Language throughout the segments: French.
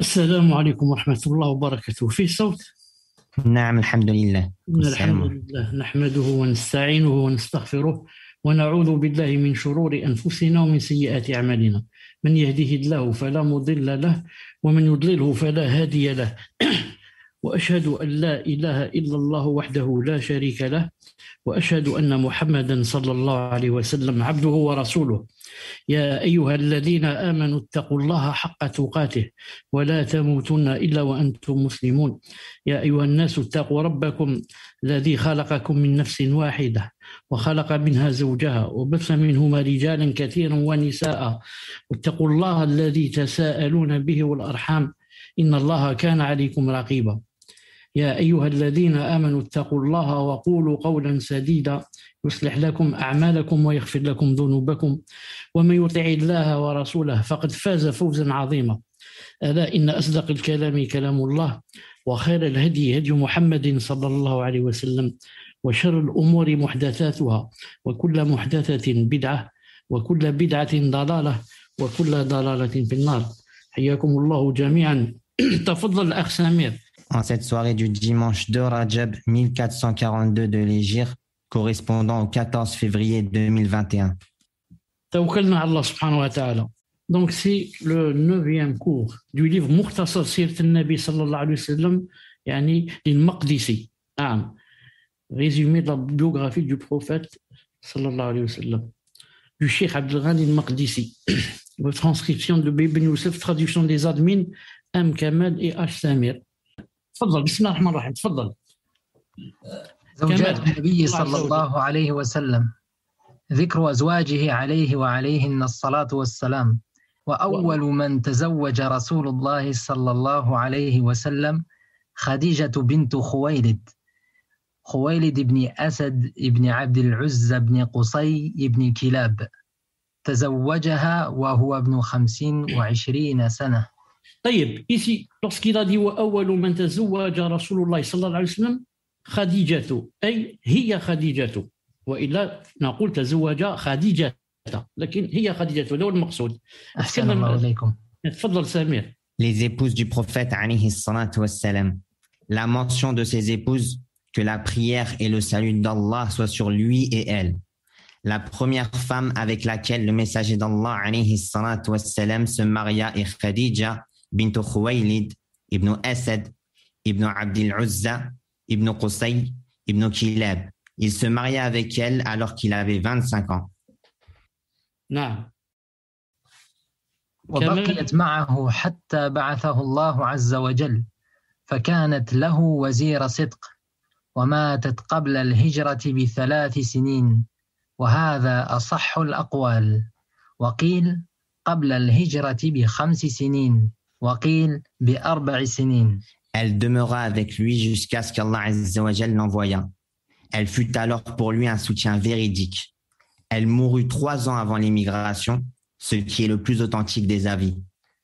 السلام عليكم ورحمة الله وبركاته في صوت؟ نعم الحمد لله الحمد لله نحمده ونستعينه ونستغفره ونعوذ بالله من شرور أنفسنا ومن سيئات أعمالنا من يهده الله فلا مضل له ومن يضلله فلا هادي له واشهد ان لا اله الا الله وحده لا شريك له واشهد ان محمدا صلى الله عليه وسلم عبده ورسوله يا ايها الذين امنوا اتقوا الله حق تقاته ولا تموتن الا وانتم مسلمون يا ايها الناس اتقوا ربكم الذي خلقكم من نفس واحده وخلق منها زوجها وبث منهما رجالا كثيرا ونساء واتقوا الله الذي تساءلون به والارحام ان الله كان عليكم رقيبا يا أيها الذين آمنوا اتقوا الله وقولوا قولا سديدا يصلح لكم أعمالكم ويغفر لكم ذنوبكم ومن يطع الله ورسوله فقد فاز فوزا عظيما ألا إن أصدق الكلام كلام الله وخير الهدي هدي محمد صلى الله عليه وسلم وشر الأمور محدثاتها وكل محدثة بدعة وكل بدعة ضلالة وكل ضلالة في النار حياكم الله جميعا تفضل الأخ سمير en cette soirée du dimanche de Rajab 1442 de l'Égypte, correspondant au 14 février 2021. Donc c'est le neuvième cours du livre Mukhtasar Sirat al-Nabi sallallahu alayhi wa sallam, yani al-Maqdisi, ah, résumé de la biographie du prophète sallallahu alayhi wa sallam, du Cheikh Abdul Ghani al-Maqdisi, transcription de Bébé Youssef, traduction des admins M. Kamal et H. Samir. تفضل بسم الله الرحمن الرحيم تفضل زوجات النبي صلى الله عليه وسلم ذكر أزواجه عليه وعليهن الصلاة والسلام وأول من تزوج رسول الله صلى الله عليه وسلم خديجة بنت خويلد خويلد بن أسد بن عبد العزة بن قصي بن كلاب تزوجها وهو ابن خمسين وعشرين سنة طيب ici lorsqu'il a dit وأول من تزوج رسول الله صلى الله عليه وسلم خديجة اي هي خديجة والا نقول تزوج خديجة لكن هي خديجة هذا هو المقصود أحسن الله إليكم تفضل سمير Les épouses du prophète عليه الصلاة والسلام La mention de ses épouses que la prière et le salut d'Allah soient sur lui et elle. La première femme avec laquelle le messager d'Allah alayhi se maria est Khadija, بنت خويلد ابن أسد ابن عبد al-Uzza قصي Qusay كلاب Kilab. Il se maria avec elle alors qu'il avait 25 ans. نعم. وبقيت معه حتى بعثه الله عز وجل فكانت له وزير صدق وماتت قبل الهجرة بثلاث سنين وهذا أصح الأقوال وقيل قبل الهجرة بخمس سنين Elle demeura avec lui jusqu'à ce qu'Allah l'envoya. Elle fut alors pour lui un soutien véridique. Elle mourut trois ans avant l'immigration, ce qui est le plus authentique des avis.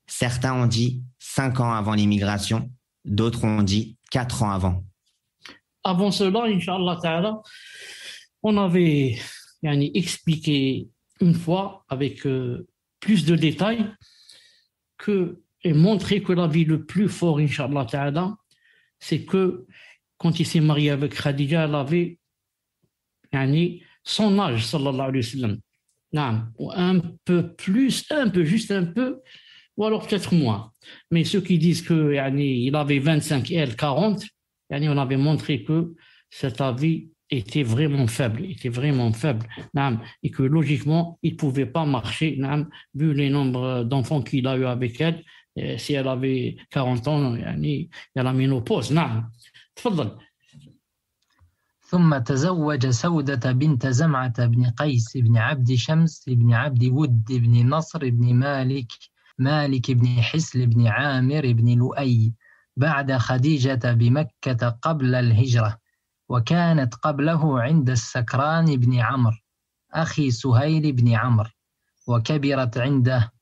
Certains ont dit cinq ans avant l'immigration, d'autres ont dit quatre ans avant. Avant cela, Inch'Allah Ta'ala, on avait expliqué une fois avec euh, plus de détails que et montrer que la vie le plus fort, Inch'Allah Ta'ala, c'est que quand il s'est marié avec Khadija, elle avait yani, son âge, sallallahu alayhi wa sallam. un peu plus, un peu, juste un peu, ou alors peut-être moins. Mais ceux qui disent que il avait 25 et elle 40, on avait montré que cet avis était vraiment faible, était vraiment faible, et que logiquement, il ne pouvait pas marcher, vu les nombres d'enfants qu'il a eu avec elle, سي لا في 40 ans يعني لا مينوبوز نعم تفضل ثم تزوج سودة بنت زمعة بن قيس بن عبد شمس بن عبد ود بن نصر بن مالك مالك بن حسل بن عامر بن لؤي بعد خديجة بمكة قبل الهجرة وكانت قبله عند السكران بن عمرو أخي سهيل بن عمرو وكبرت عنده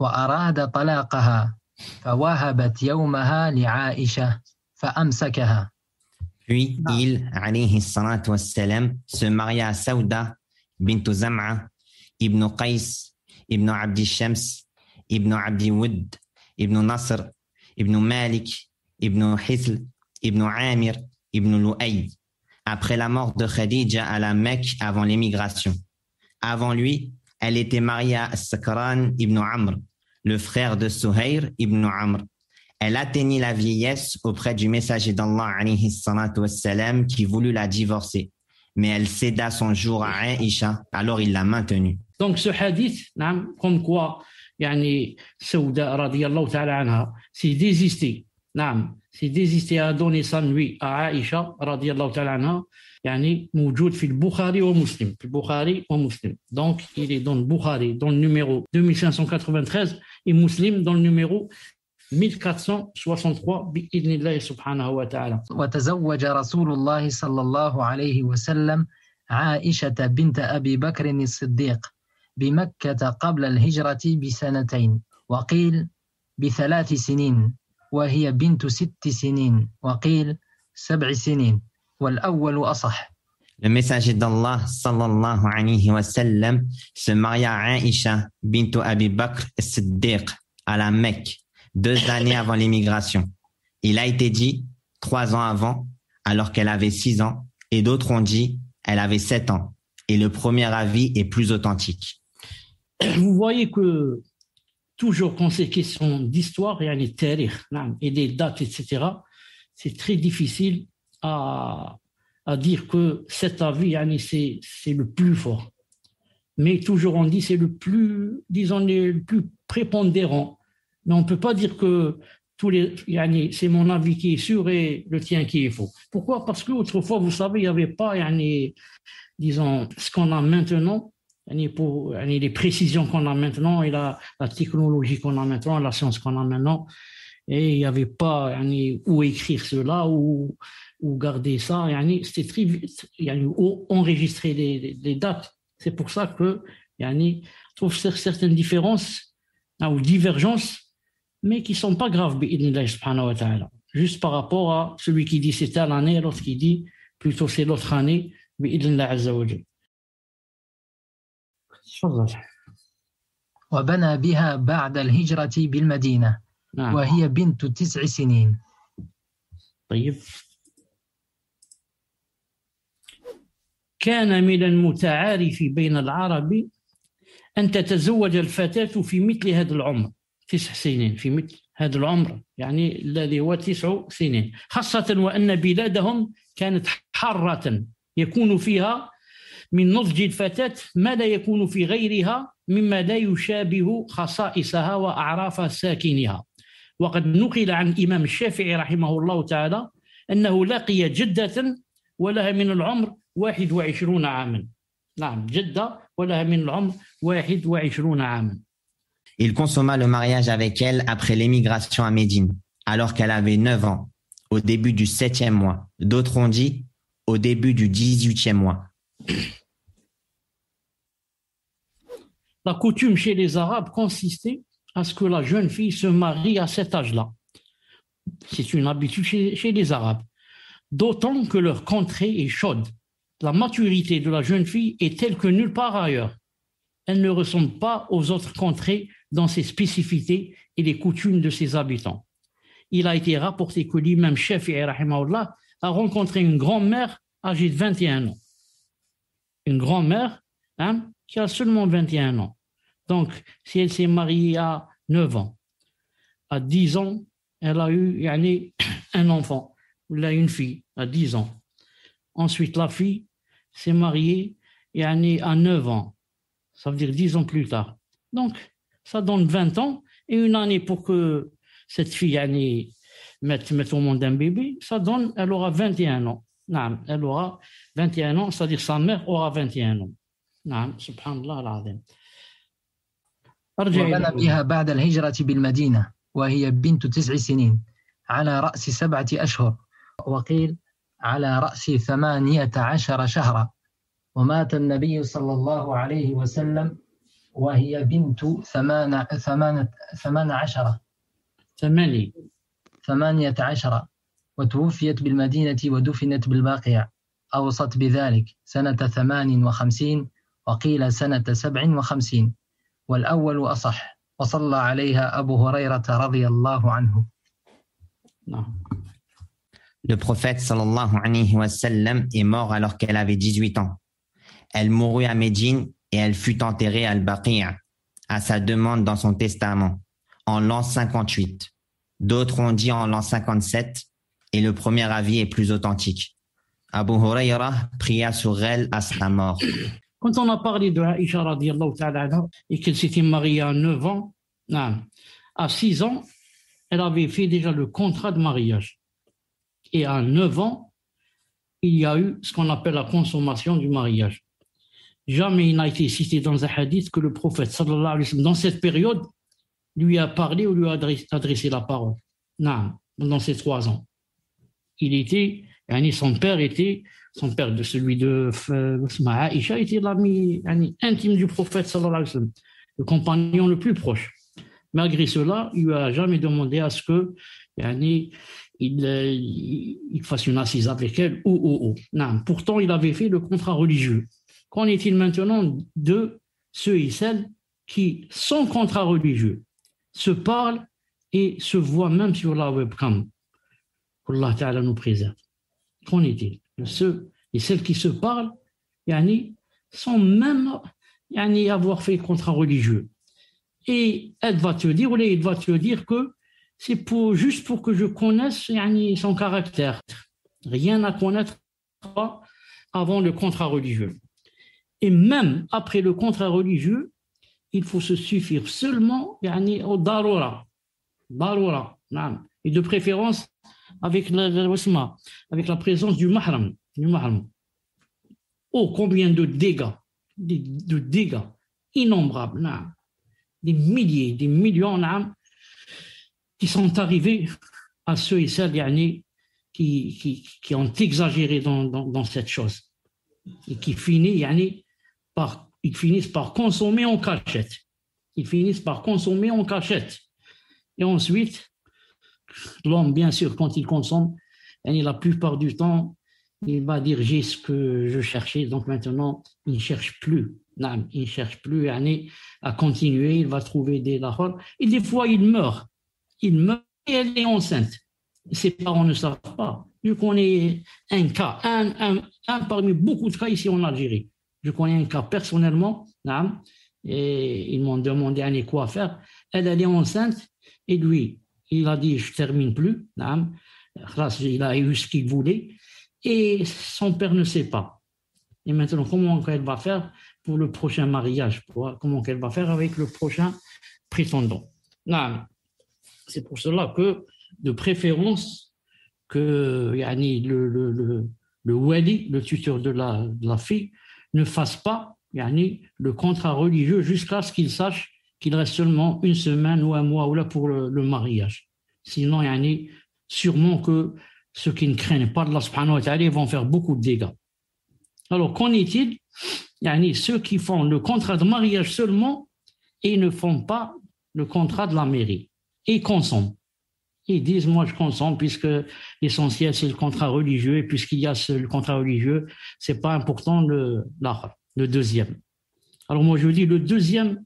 وأراد طلاقها فوهبت يومها لعائشة فأمسكها Puis il, alayhi salatu se maria à Saouda bint Zam'a ibn Qais ibn Abdi Shams ibn Abdi Wud ibn Nasr ibn Malik ibn Hisl ibn Amir ibn Lu'ay après la mort de Khadija à la Mecque avant l'émigration. Avant lui, elle était mariée à Sakran ibn Amr, le frère de Suhair ibn Amr. Elle atteignit la vieillesse auprès du messager d'Allah qui voulut la divorcer. Mais elle céda son jour à Aïcha, alors il l'a maintenue. Donc ce hadith, comme quoi yani, Saouda ta'ala anha, s'est désisté s'est désisté à donner sa nuit à Aïcha ta'ala anha, يعني موجود في البخاري ومسلم في البخاري ومسلم دونك il est dans le Bukhari dans le numéro 2593 et Muslim dans le numéro 1463 بإذن الله سبحانه وتعالى وتزوج رسول الله صلى الله عليه وسلم عائشة بنت أبي بكر الصديق بمكة قبل الهجرة بسنتين وقيل بثلاث سنين وهي بنت ست سنين وقيل سبع سنين Le messager d'Allah sallallahu alayhi wa sallam se maria à Aisha bint Abi Bakr Siddiq à la Mecque deux années avant l'immigration. Il a été dit trois ans avant alors qu'elle avait six ans et d'autres ont dit elle avait sept ans et le premier avis est plus authentique. Vous voyez que toujours quand c'est question d'histoire et des dates, etc., c'est très difficile à, dire que cet avis, c'est le plus fort. Mais toujours on dit c'est le plus, disons, le plus prépondérant. Mais on ne peut pas dire que tous les, c'est mon avis qui est sûr et le tien qui est faux. Pourquoi Parce qu'autrefois, vous savez, il n'y avait pas, disons, ce qu'on a maintenant, pour, les précisions qu'on a maintenant et la, la technologie qu'on a maintenant, la science qu'on a maintenant. Et il n'y avait pas où écrire cela, ou ou garder ça, yani, c'est très vite, ou enregistrer les, dates. C'est pour ça que yani, je trouve certaines différences hein, ou divergences, mais qui ne sont pas graves, subhanahu wa ta'ala. Juste par rapport à celui qui dit c'était l'année, année, l'autre qui dit plutôt c'est l'autre année, bi'idnillah azza wa كان من المتعارف بين العرب أن تتزوج الفتاة في مثل هذا العمر تسع سنين في مثل هذا العمر يعني الذي هو تسع سنين خاصة وأن بلادهم كانت حارة يكون فيها من نضج الفتاة ما لا يكون في غيرها مما لا يشابه خصائصها وأعراف ساكنها وقد نقل عن الإمام الشافعي رحمه الله تعالى أنه لقي جدة ولها من العمر Il consomma le mariage avec elle après l'émigration à Médine, alors qu'elle avait 9 ans, au début du 7e mois. D'autres ont dit au début du 18e mois. La coutume chez les Arabes consistait à ce que la jeune fille se marie à cet âge-là. C'est une habitude chez les Arabes. D'autant que leur contrée est chaude la maturité de la jeune fille est telle que nulle part ailleurs. Elle ne ressemble pas aux autres contrées dans ses spécificités et les coutumes de ses habitants. Il a été rapporté que l'imam Shafi'i a rencontré une grand-mère âgée de 21 ans. Une grand-mère hein, qui a seulement 21 ans. Donc, si elle s'est mariée à 9 ans, à 10 ans, elle a eu un enfant, ou a une fille, à 10 ans. Ensuite, la fille s'est mariée et a née à 9 ans. Ça veut dire 10 ans plus tard. Donc, ça donne 20 ans et une année pour que cette fille année mette, mettre au monde un bébé. Ça donne, elle aura 21 ans. elle aura 21 ans, c'est-à-dire sa mère aura 21 ans. Non, subhanallah بها بعد الهجرة بالمدينة وهي بنت تسع سنين على رأس سبعة أشهر وقيل على رأس ثمانية عشر شهرا ومات النبي صلى الله عليه وسلم وهي بنت ثمان ثمان ثمان عشرة ثمانية ثمانية عشرة وتوفيت بالمدينة ودفنت بالباقية أوصت بذلك سنة ثمان وخمسين وقيل سنة سبع وخمسين والأول أصح وصلى عليها أبو هريرة رضي الله عنه نعم Le prophète sallallahu alayhi wa sallam est mort alors qu'elle avait 18 ans. Elle mourut à Médine et elle fut enterrée à Al-Baqi'a, à sa demande dans son testament, en l'an 58. D'autres ont dit en l'an 57, et le premier avis est plus authentique. Abu Huraira pria sur elle à sa mort. Quand on a parlé de Aisha ta'ala et qu'elle s'était mariée à 9 ans, à 6 ans, elle avait fait déjà le contrat de mariage et à 9 ans, il y a eu ce qu'on appelle la consommation du mariage. Jamais il n'a été cité dans un hadith que le prophète, dans cette période, lui a parlé ou lui a adressé la parole. Non, dans ces trois ans. Il était, son père était, son père de celui de euh, Aïcha était l'ami intime du prophète, le compagnon le plus proche. Malgré cela, il n'a jamais demandé à ce que euh, il, il, fasse une assise avec elle, ou, oh, ou, oh, ou. Oh. Non, pourtant, il avait fait le contrat religieux. Qu'en est-il maintenant de ceux et celles qui, sans contrat religieux, se parlent et se voient même sur la webcam qu'Allah Ta'ala nous présente Qu'en est-il de ceux et celles qui se parlent, yani, sans même yani, avoir fait le contrat religieux Et elle va te dire, ou va te dire que c'est pour, juste pour que je connaisse son caractère. Rien à connaître avant le contrat religieux. Et même après le contrat religieux, il faut se suffire seulement yani, au darura. darura et de préférence avec la, avec la présence du mahram, du mahram. Oh, combien de dégâts, de, dégâts innombrables, des milliers, des millions, qui sont arrivés à ceux et celles qui, ont exagéré dans, dans, cette chose et qui par, ils finissent par consommer en cachette. Ils finissent par consommer en cachette. Et ensuite, l'homme, bien sûr, quand il consomme, et la plupart du temps, il va dire j'ai ce que je cherchais, donc maintenant, il ne cherche plus. il ne cherche plus à continuer, il va trouver des lahors. Et des fois, il meurt il meurt et elle est enceinte. Ses parents ne savent pas. Je connais un cas, un, un, parmi beaucoup de cas ici en Algérie. Je connais un cas personnellement, et ils m'ont demandé à quoi faire. Elle, est enceinte, et lui, il a dit, je termine plus, il a eu ce qu'il voulait, et son père ne sait pas. Et maintenant, comment elle va faire pour le prochain mariage Comment elle va faire avec le prochain prétendant c'est pour cela que, de préférence, que yani, le, le, le, wali, le tuteur de la, fille, ne fasse pas yani, le contrat religieux jusqu'à ce qu'il sache qu'il reste seulement une semaine ou un mois ou là pour le, mariage. Sinon, yani, sûrement que ceux qui ne craignent pas de la subhanahu wa ta'ala vont faire beaucoup de dégâts. Alors, qu'en est-il yani, Ceux qui font le contrat de mariage seulement et ne font pas le contrat de la mairie et ils consomment. Ils disent, moi, je consomme puisque l'essentiel, c'est le contrat religieux. Et puisqu'il y a ce, le contrat religieux, c'est pas important le, le deuxième. Alors, moi, je dis, le deuxième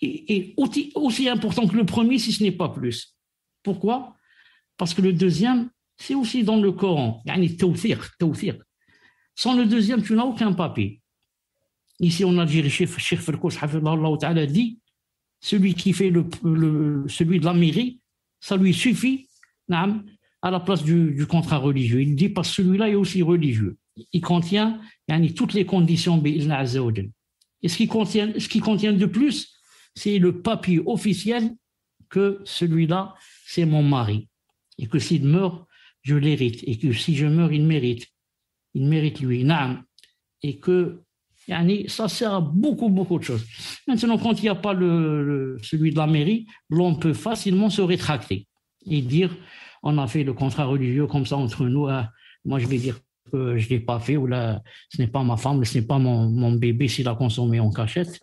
est, aussi, important que le premier, si ce n'est pas plus. Pourquoi? Parce que le deuxième, c'est aussi dans le Coran. Sans le deuxième, tu n'as aucun papier. Ici, on a dit, le chef, le chef al le dit, celui qui fait le, celui de la mairie, ça lui suffit à la place du, contrat religieux. Il dit pas que celui-là est aussi religieux. Il contient yani, toutes les conditions Et ce qui contient, ce qui contient de plus, c'est le papier officiel que celui-là, c'est mon mari. Et que s'il meurt, je l'hérite. Et que si je meurs, il mérite. Il mérite lui. Et que ça sert à beaucoup, beaucoup de choses. Maintenant, quand il n'y a pas le, celui de la mairie, l'on peut facilement se rétracter et dire on a fait le contrat religieux comme ça entre nous. Hein. moi, je vais dire que je ne l'ai pas fait, ou là, ce n'est pas ma femme, ce n'est pas mon, bébé s'il a consommé en cachette.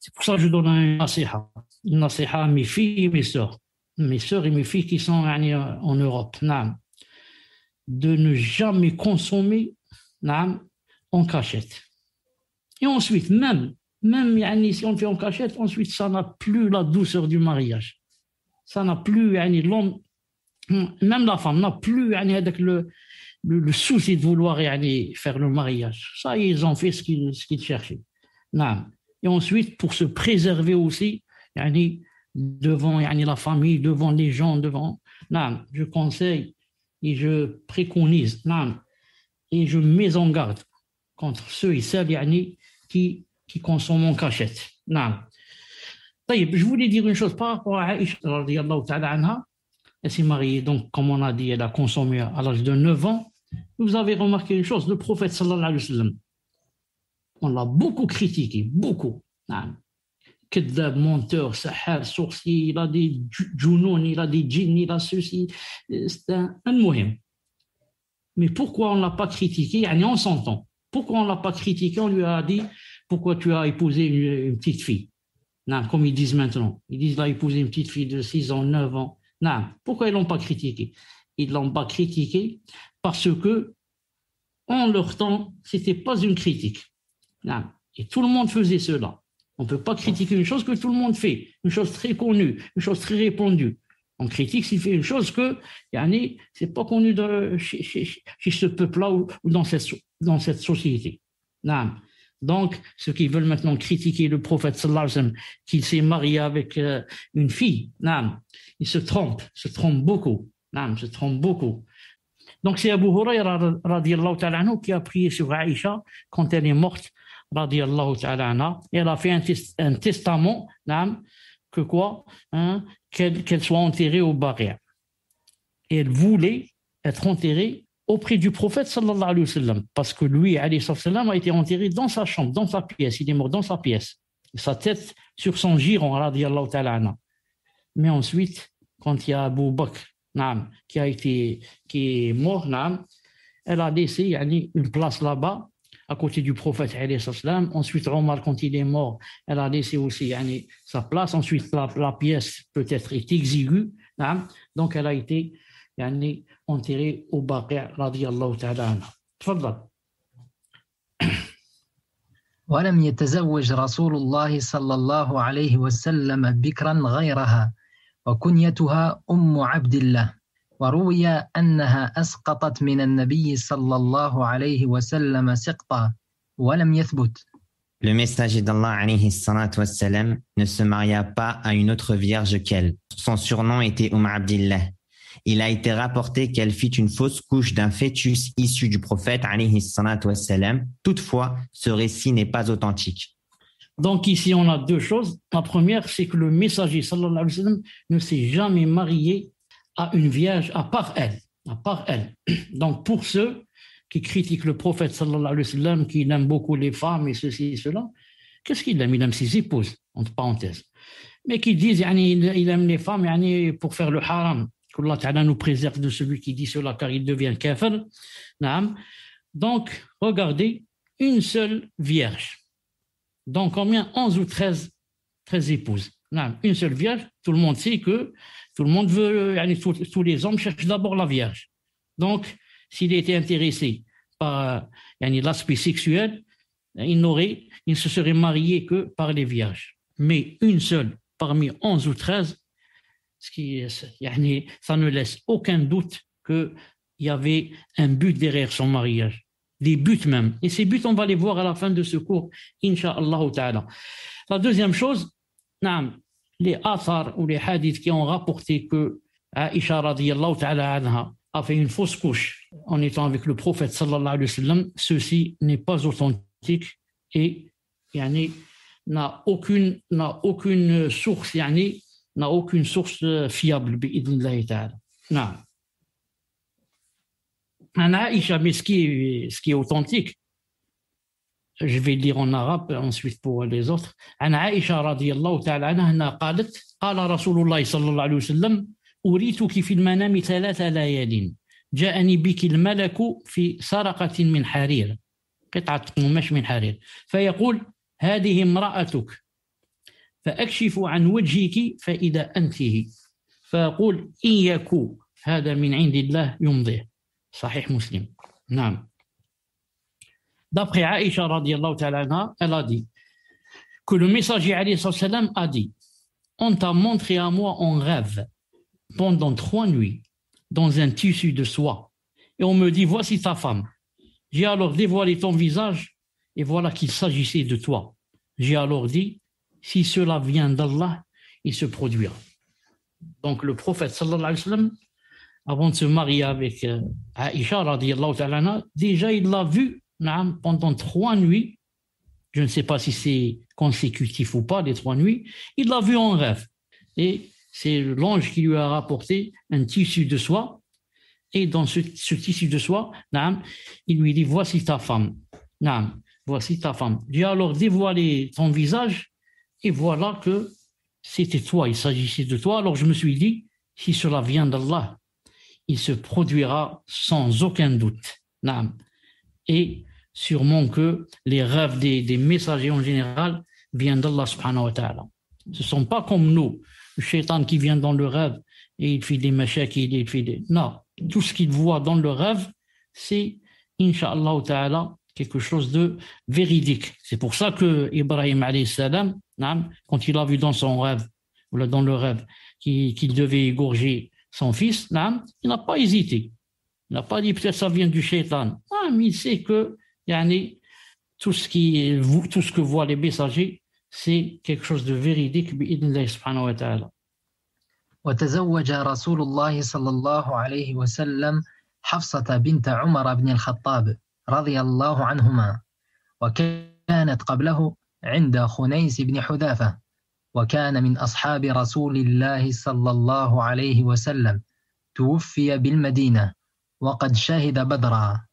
C'est pour ça que je donne un nasiha. Un nasiha à mes filles et mes soeurs. Mes soeurs et mes filles qui sont hein, en Europe. De ne jamais consommer en cachette et ensuite, même, même si on fait en cachette, ensuite, ça n'a plus la douceur du mariage. Ça n'a plus, l'homme, même la femme n'a plus avec le, souci de vouloir faire le mariage. Ça, ils ont fait ce qu'ils, ce cherchaient. Et ensuite, pour se préserver aussi, devant la famille, devant les gens, devant. je conseille et je préconise, et je mets en garde contre ceux et celles qui, qui consomment en cachette. Non. Je voulais dire une chose par rapport à Aïcha, elle s'est mariée, donc, comme on a dit, elle a consommé à l'âge de 9 ans. Vous avez remarqué une chose, le prophète sallallahu alayhi wa sallam, on l'a beaucoup critiqué, beaucoup. que menteur, sahar, sorcier, il a des djounoun, il a des djinns, il a ceci. C'est un, moyen. Mais pourquoi on ne l'a pas critiqué On s'entend. Pourquoi on ne l'a pas critiqué On lui a dit pourquoi tu as épousé une, petite fille non, Comme ils disent maintenant. Ils disent il a épousé une petite fille de 6 ans, 9 ans. Non, pourquoi ils ne l'ont pas critiqué Ils ne l'ont pas critiqué parce que, en leur temps, ce n'était pas une critique. Non. Et tout le monde faisait cela. On ne peut pas critiquer une chose que tout le monde fait, une chose très connue, une chose très répandue. On critique s'il fait une chose que, yani, c'est pas connu de, chez, ce peuple-là ou, ou dans cette dans cette société. Donc, ceux qui veulent maintenant critiquer le prophète sallallahu alayhi wa sallam, qu'il s'est marié avec euh, une fille, ils se trompent, se trompent beaucoup, se trompent beaucoup. Donc, c'est Abu Huraira radiallahu ta'ala qui a prié sur Aïcha quand elle est morte radiallahu ta'ala et elle a fait un, testament, que quoi, hein, qu'elle soit enterrée au barrière. Et elle voulait être enterrée auprès du prophète sallallahu alayhi wa sallam, parce que lui, alayhi sallam, a été enterré dans sa chambre, dans sa pièce, il est mort dans sa pièce, sa tête sur son giron, radiallahu ta'ala Mais ensuite, quand il y a Abu Bakr, qui, a été, qui est mort, elle a laissé une place là-bas, à côté du prophète, alayhi sallam. Ensuite, Omar, quand il est mort, elle a laissé aussi sa place. Ensuite, la, pièce peut-être est exiguë, donc elle a été يعني انتيري وباقع رضي الله تعالى عنها تفضل ولم يتزوج رسول الله صلى الله عليه وسلم بكرا غيرها وكنيتها أم عبد الله وروي أنها أسقطت من النبي صلى الله عليه وسلم سقطا ولم يثبت Le messager d'Allah alayhi ne se maria pas à une autre vierge qu'elle. Son surnom était Umm Abdillah. il a été rapporté qu'elle fit une fausse couche d'un fœtus issu du prophète Toutefois, ce récit n'est pas authentique. Donc ici, on a deux choses. La première, c'est que le messager alayhi wa sallam, ne s'est jamais marié à une vierge à part elle. À part elle. Donc pour ceux qui critiquent le prophète sallallahu alayhi wa sallam, qui aime beaucoup les femmes et ceci et cela, qu'est-ce qu'il aime Il aime ses épouses, entre parenthèses. Mais qui disent, il aime les femmes pour faire le haram qu'Allah Ta'ala nous préserve de celui qui dit cela car il devient kafir. Donc, regardez, une seule vierge. Donc, combien 11 ou 13, 13 épouses. Une seule vierge, tout le monde sait que tout le monde veut, tous les hommes cherchent d'abord la vierge. Donc, s'il était intéressé par l'aspect sexuel, il, n'aurait, il ne se serait marié que par les vierges. Mais une seule parmi 11 ou 13, ce qui ça ne laisse aucun doute qu'il y avait un but derrière son mariage, des buts même. Et ces buts, on va les voir à la fin de ce cours, Inch'Allah ta'ala. La deuxième chose, les athars ou les hadiths qui ont rapporté que Aisha ta'ala a fait une fausse couche en étant avec le prophète sallallahu alayhi wa ceci n'est pas authentique et yani, n'a aucune, aucune source yani, n'a aucune source fiable, non. mais ce qui, est, ce qui est authentique, je vais le dire en arabe ensuite pour les autres. عن عائشة رضي الله تعالى عنها قالت قال رسول الله صلى الله عليه وسلم أريتك في المنام ثلاث ليال جاءني بك الملك في سرقة من حرير قطعة قماش من حرير فيقول هذه امرأتك فأكشف عن وجهك فإذا أنته فأقول إن يكو هذا من عند الله يمضي صحيح مسلم نعم D'après Aïcha radiallahu ta'ala, elle a dit que le messager alayhi sallam a dit On t'a montré à moi en rêve pendant trois nuits dans un tissu de soie et on me dit Voici ta femme. J'ai alors dévoilé ton visage et voilà qu'il s'agissait de toi. J'ai alors dit si cela vient d'Allah, il se produira. Donc le prophète sallallahu alayhi wa sallam, avant de se marier avec euh, Aïcha déjà il l'a vu pendant trois nuits, je ne sais pas si c'est consécutif ou pas, les trois nuits, il l'a vu en rêve. Et c'est l'ange qui lui a rapporté un tissu de soie, et dans ce, tissu de soie, il lui dit, voici ta femme, voici ta femme. J'ai alors dévoilé ton visage et voilà que c'était toi, il s'agissait de toi. Alors je me suis dit, si cela vient d'Allah, il se produira sans aucun doute. Et sûrement que les rêves des, messagers en général viennent d'Allah subhanahu wa ta'ala. Ce ne sont pas comme nous, le shaitan qui vient dans le rêve et il fait des machèques, qui fait Non, tout ce qu'il voit dans le rêve, c'est, inshallah quelque chose de véridique. C'est pour ça que Ibrahim salam, quand il a vu dans son rêve, ou dans le rêve, qu'il devait égorger son fils, il n'a pas hésité. Il n'a pas dit peut-être ça vient du shaitan. il sait que tout, ce qui, tout ce que voient les messagers, c'est quelque chose de véridique. رضي الله عنهما وكانت قبله عند خنيس بن حذافة وكان من أصحاب رسول الله صلى الله عليه وسلم توفي بالمدينة وقد شهد بدرا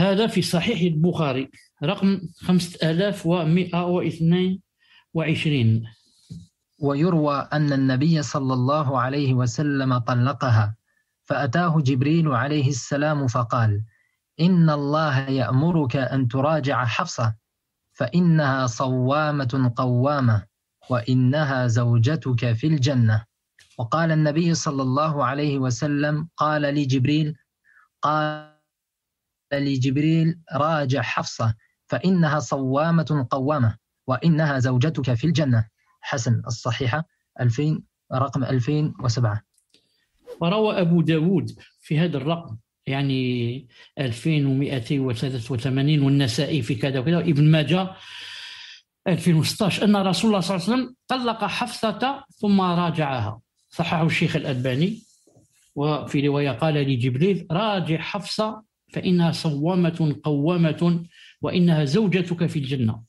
هذا في صحيح البخاري رقم 5122 ويروى أن النبي صلى الله عليه وسلم طلقها فأتاه جبريل عليه السلام فقال إن الله يأمرك أن تراجع حفصة فإنها صوامة قوامة وإنها زوجتك في الجنة وقال النبي صلى الله عليه وسلم قال لجبريل قال لجبريل راجع حفصة فإنها صوامة قوامة وإنها زوجتك في الجنة حسن الصحيحة 2000 رقم 2007 وروى أبو داود في هذا الرقم يعني 2283 والنسائي في كذا وكذا وابن ماجه 2016 أن رسول الله صلى الله عليه وسلم طلق حفصة ثم راجعها صححه الشيخ الألباني وفي رواية قال لجبريل راجع حفصة فإنها صوامة قوامة وإنها زوجتك في الجنة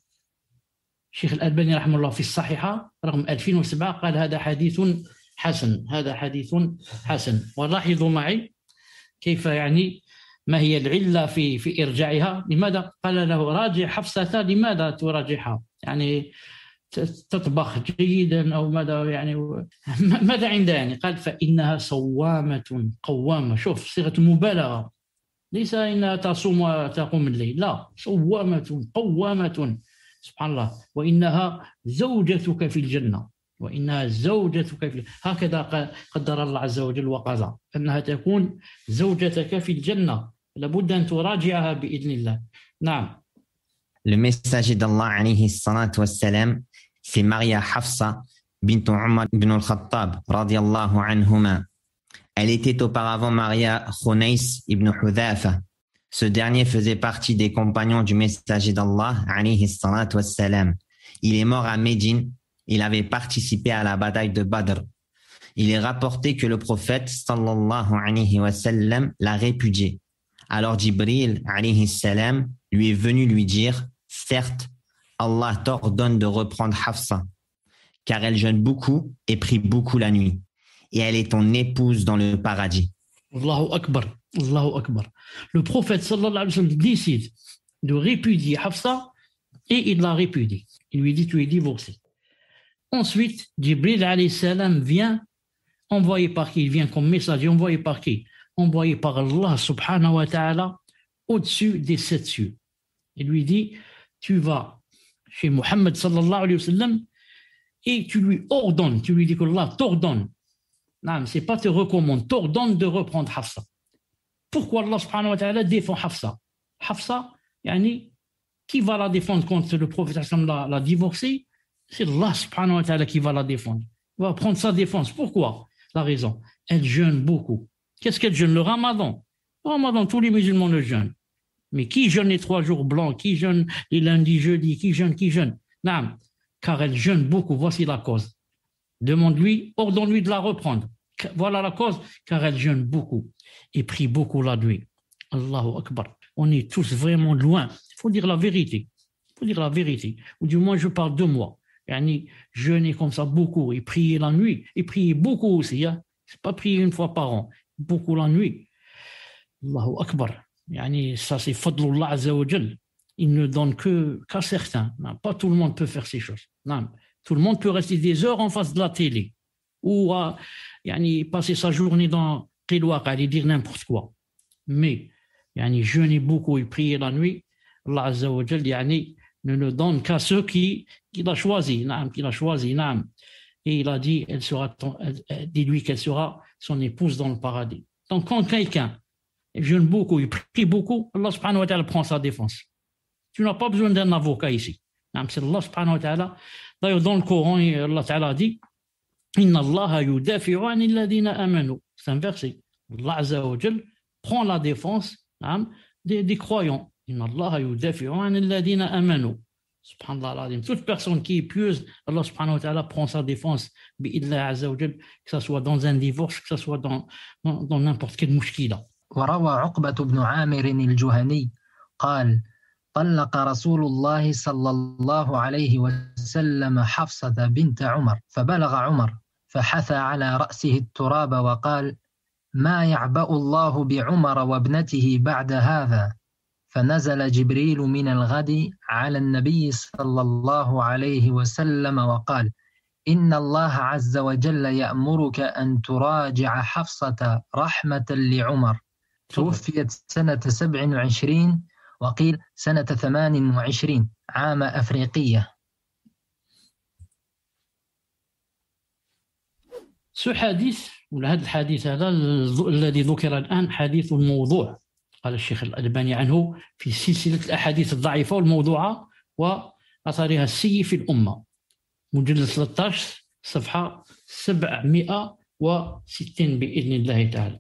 الشيخ الألباني رحمه الله في الصحيحة رقم 2007 قال هذا حديث حسن هذا حديث حسن ولاحظوا معي كيف يعني ما هي العلة في في إرجاعها لماذا قال له راجع حفصة لماذا تراجعها يعني تطبخ جيدا أو ماذا يعني ماذا عندها يعني قال فإنها صوامة قوامة شوف صيغة مبالغة ليس إنها تصوم وتقوم الليل لا صوامة قوامة سبحان الله وإنها زوجتك في الجنة وإنها زوجتك هكذا قدر الله عز وجل وقضى أنها تكون زوجتك في الجنة لابد أن تراجعها بإذن الله نعم Le messager d'Allah عليه الصلاة والسلام c'est Maria Hafsa bint Umar ibn al-Khattab radiallahu anhuma. Elle était auparavant Maria Khunais ibn Hudhafa. Ce dernier faisait partie des compagnons du messager d'Allah alayhi salam. Il est mort à Médine Il avait participé à la bataille de Badr. Il est rapporté que le prophète sallallahu alayhi wa sallam l'a répudié. Alors Jibril alayhi salam lui est venu lui dire, certes, Allah t'ordonne de reprendre Hafsa, car elle jeûne beaucoup et prie beaucoup la nuit, et elle est ton épouse dans le paradis. Allahu Akbar, Allahu Akbar. Le prophète sallallahu alayhi wa sallam décide de répudier Hafsa et il la répudie. Il lui dit, tu es divorcé. Ensuite, Jibril salam vient, envoyé par qui Il vient comme messager, envoyé par qui Envoyé par Allah subhanahu wa ta'ala au-dessus des sept cieux. Il lui dit, tu vas chez Muhammad, sallallahu alayhi wa et tu lui ordonnes, tu lui dis que Allah t'ordonne. Non, n'est pas te recommande, t'ordonne de reprendre Hafsa. Pourquoi Allah subhanahu wa ta'ala défend Hafsa Hafsa, yani, qui va la défendre contre le prophète la, la divorcer c'est Allah subhanahu wa qui va la défendre. Il va prendre sa défense. Pourquoi La raison. Elle jeûne beaucoup. Qu'est-ce qu'elle jeûne Le ramadan. Le ramadan, tous les musulmans le jeûnent. Mais qui jeûne les trois jours blancs Qui jeûne les lundis, jeudi? Qui jeûne Qui jeûne Non, Car elle jeûne beaucoup. Voici la cause. Demande-lui, ordonne-lui de la reprendre. Voilà la cause, car elle jeûne beaucoup et prie beaucoup la nuit. Allahu Akbar. On est tous vraiment loin. Il faut dire la vérité. Il faut dire la vérité. Ou du moins, je parle de moi. Yani, jeûner comme ça beaucoup et prier la nuit. Et prier beaucoup aussi. ce hein. C'est pas prier une fois par an. Beaucoup la nuit. Allahu Akbar. ça, c'est Fadlullah Azzawajal. Il ne donne que qu'à certains. Non, pas tout le monde peut faire ces choses. Non. Tout le monde peut rester des heures en face de la télé ou à, passer sa journée dans Qilwaq, aller dire n'importe quoi. Mais yani, jeûner beaucoup et prier la nuit, Allah Azzawajal, ne le donne qu'à ceux qui, qui l'a choisi, qui l'a choisi, Et il a dit, elle sera, dit lui qu'elle sera son épouse dans le paradis. Donc, quand quelqu'un jeûne beaucoup, il prie beaucoup, Allah subhanahu wa ta'ala prend sa défense. Tu n'as pas besoin d'un avocat ici. C'est Allah subhanahu wa ta'ala. D'ailleurs, dans le Coran, Allah ta'ala dit, Inna Allah yudafi'u l'adina amanu. C'est un verset. Allah azza wa prend la défense des croyants. إن الله يدافع عن الذين آمنوا سبحان الله العظيم توت بيرسون كي بيوز الله سبحانه وتعالى برون سا ديفونس باذن الله عز وجل كسا سوا دون زان un كسا سوا دون دون dans كيل مشكلة وروى عقبة بن عامر الجهني قال طلق رسول الله صلى الله عليه وسلم حفصة بنت عمر فبلغ عمر فحثى على رأسه التراب وقال ما يعبأ الله بعمر وابنته بعد هذا فنزل جبريل من الغد على النبي صلى الله عليه وسلم وقال إن الله عز وجل يأمرك أن تراجع حفصة رحمة لعمر توفيت سنة 27 وقيل سنة 28 عام أفريقية سو حديث ولا هذا الحديث هذا الذي ذكر الآن حديث الموضوع قال الشيخ الألباني عنه في سلسلة الأحاديث الضعيفة والموضوعة وأثرها السيء في الأمة مجلد 13 صفحة 760 بإذن الله تعالى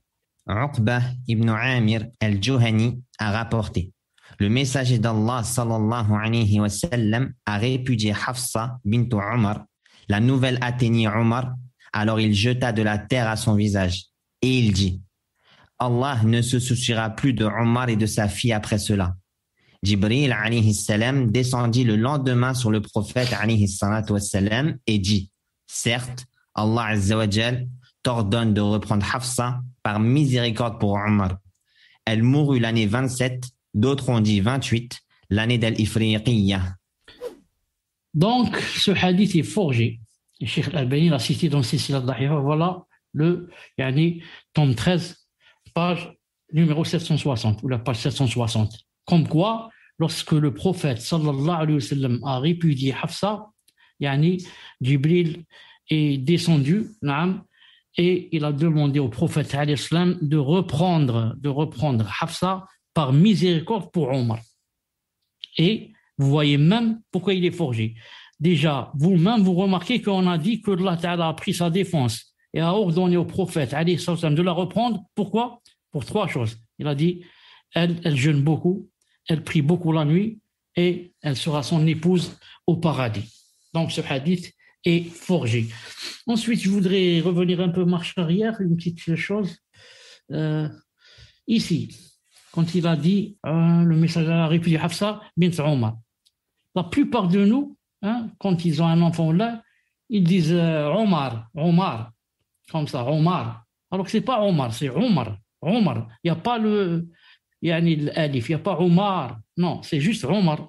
Uqbah ibn Amir al-Juhani a rapporté Le messager d'Allah sallallahu alayhi wa sallam a répudié Hafsa bint Omar. La nouvelle atteignit Omar, alors il jeta de la terre à son visage et il dit Allah ne se souciera plus de Omar et de sa fille après cela. Jibril alayhi salam descendit le lendemain sur le prophète alayhi salam et dit Certes, Allah t'ordonne de reprendre Hafsa par miséricorde pour Omar. Elle mourut l'année 27, d'autres ont dit 28, l'année dal ifriqiya Donc, ce hadith est forgé. Le Cheikh Al-Albani l'a cité dans ses silats Voilà le yani, tome 13 page numéro 760 ou la page 760. Comme quoi, lorsque le prophète sallallahu alayhi wa a répudié Hafsa, yani Jibril est descendu, et il a demandé au prophète sallam de reprendre, de reprendre Hafsa par miséricorde pour Omar. Et vous voyez même pourquoi il est forgé. Déjà, vous-même, vous remarquez qu'on a dit que Allah a pris sa défense et a ordonné au prophète Ali de la reprendre. Pourquoi Pour trois choses. Il a dit elle, jeûne beaucoup, elle prie beaucoup la nuit et elle sera son épouse au paradis. Donc ce hadith est forgé. Ensuite, je voudrais revenir un peu marche arrière, une petite chose. Euh, ici, quand il a dit hein, le message à la République Hafsa bint Omar, la plupart de nous, hein, quand ils ont un enfant là, ils disent euh, Omar, Omar comme ça, Omar. Alors que ce n'est pas Omar, c'est Omar. Omar. Il n'y a pas le. Yani, l'alif, il n'y a pas Omar. Non, c'est juste Omar.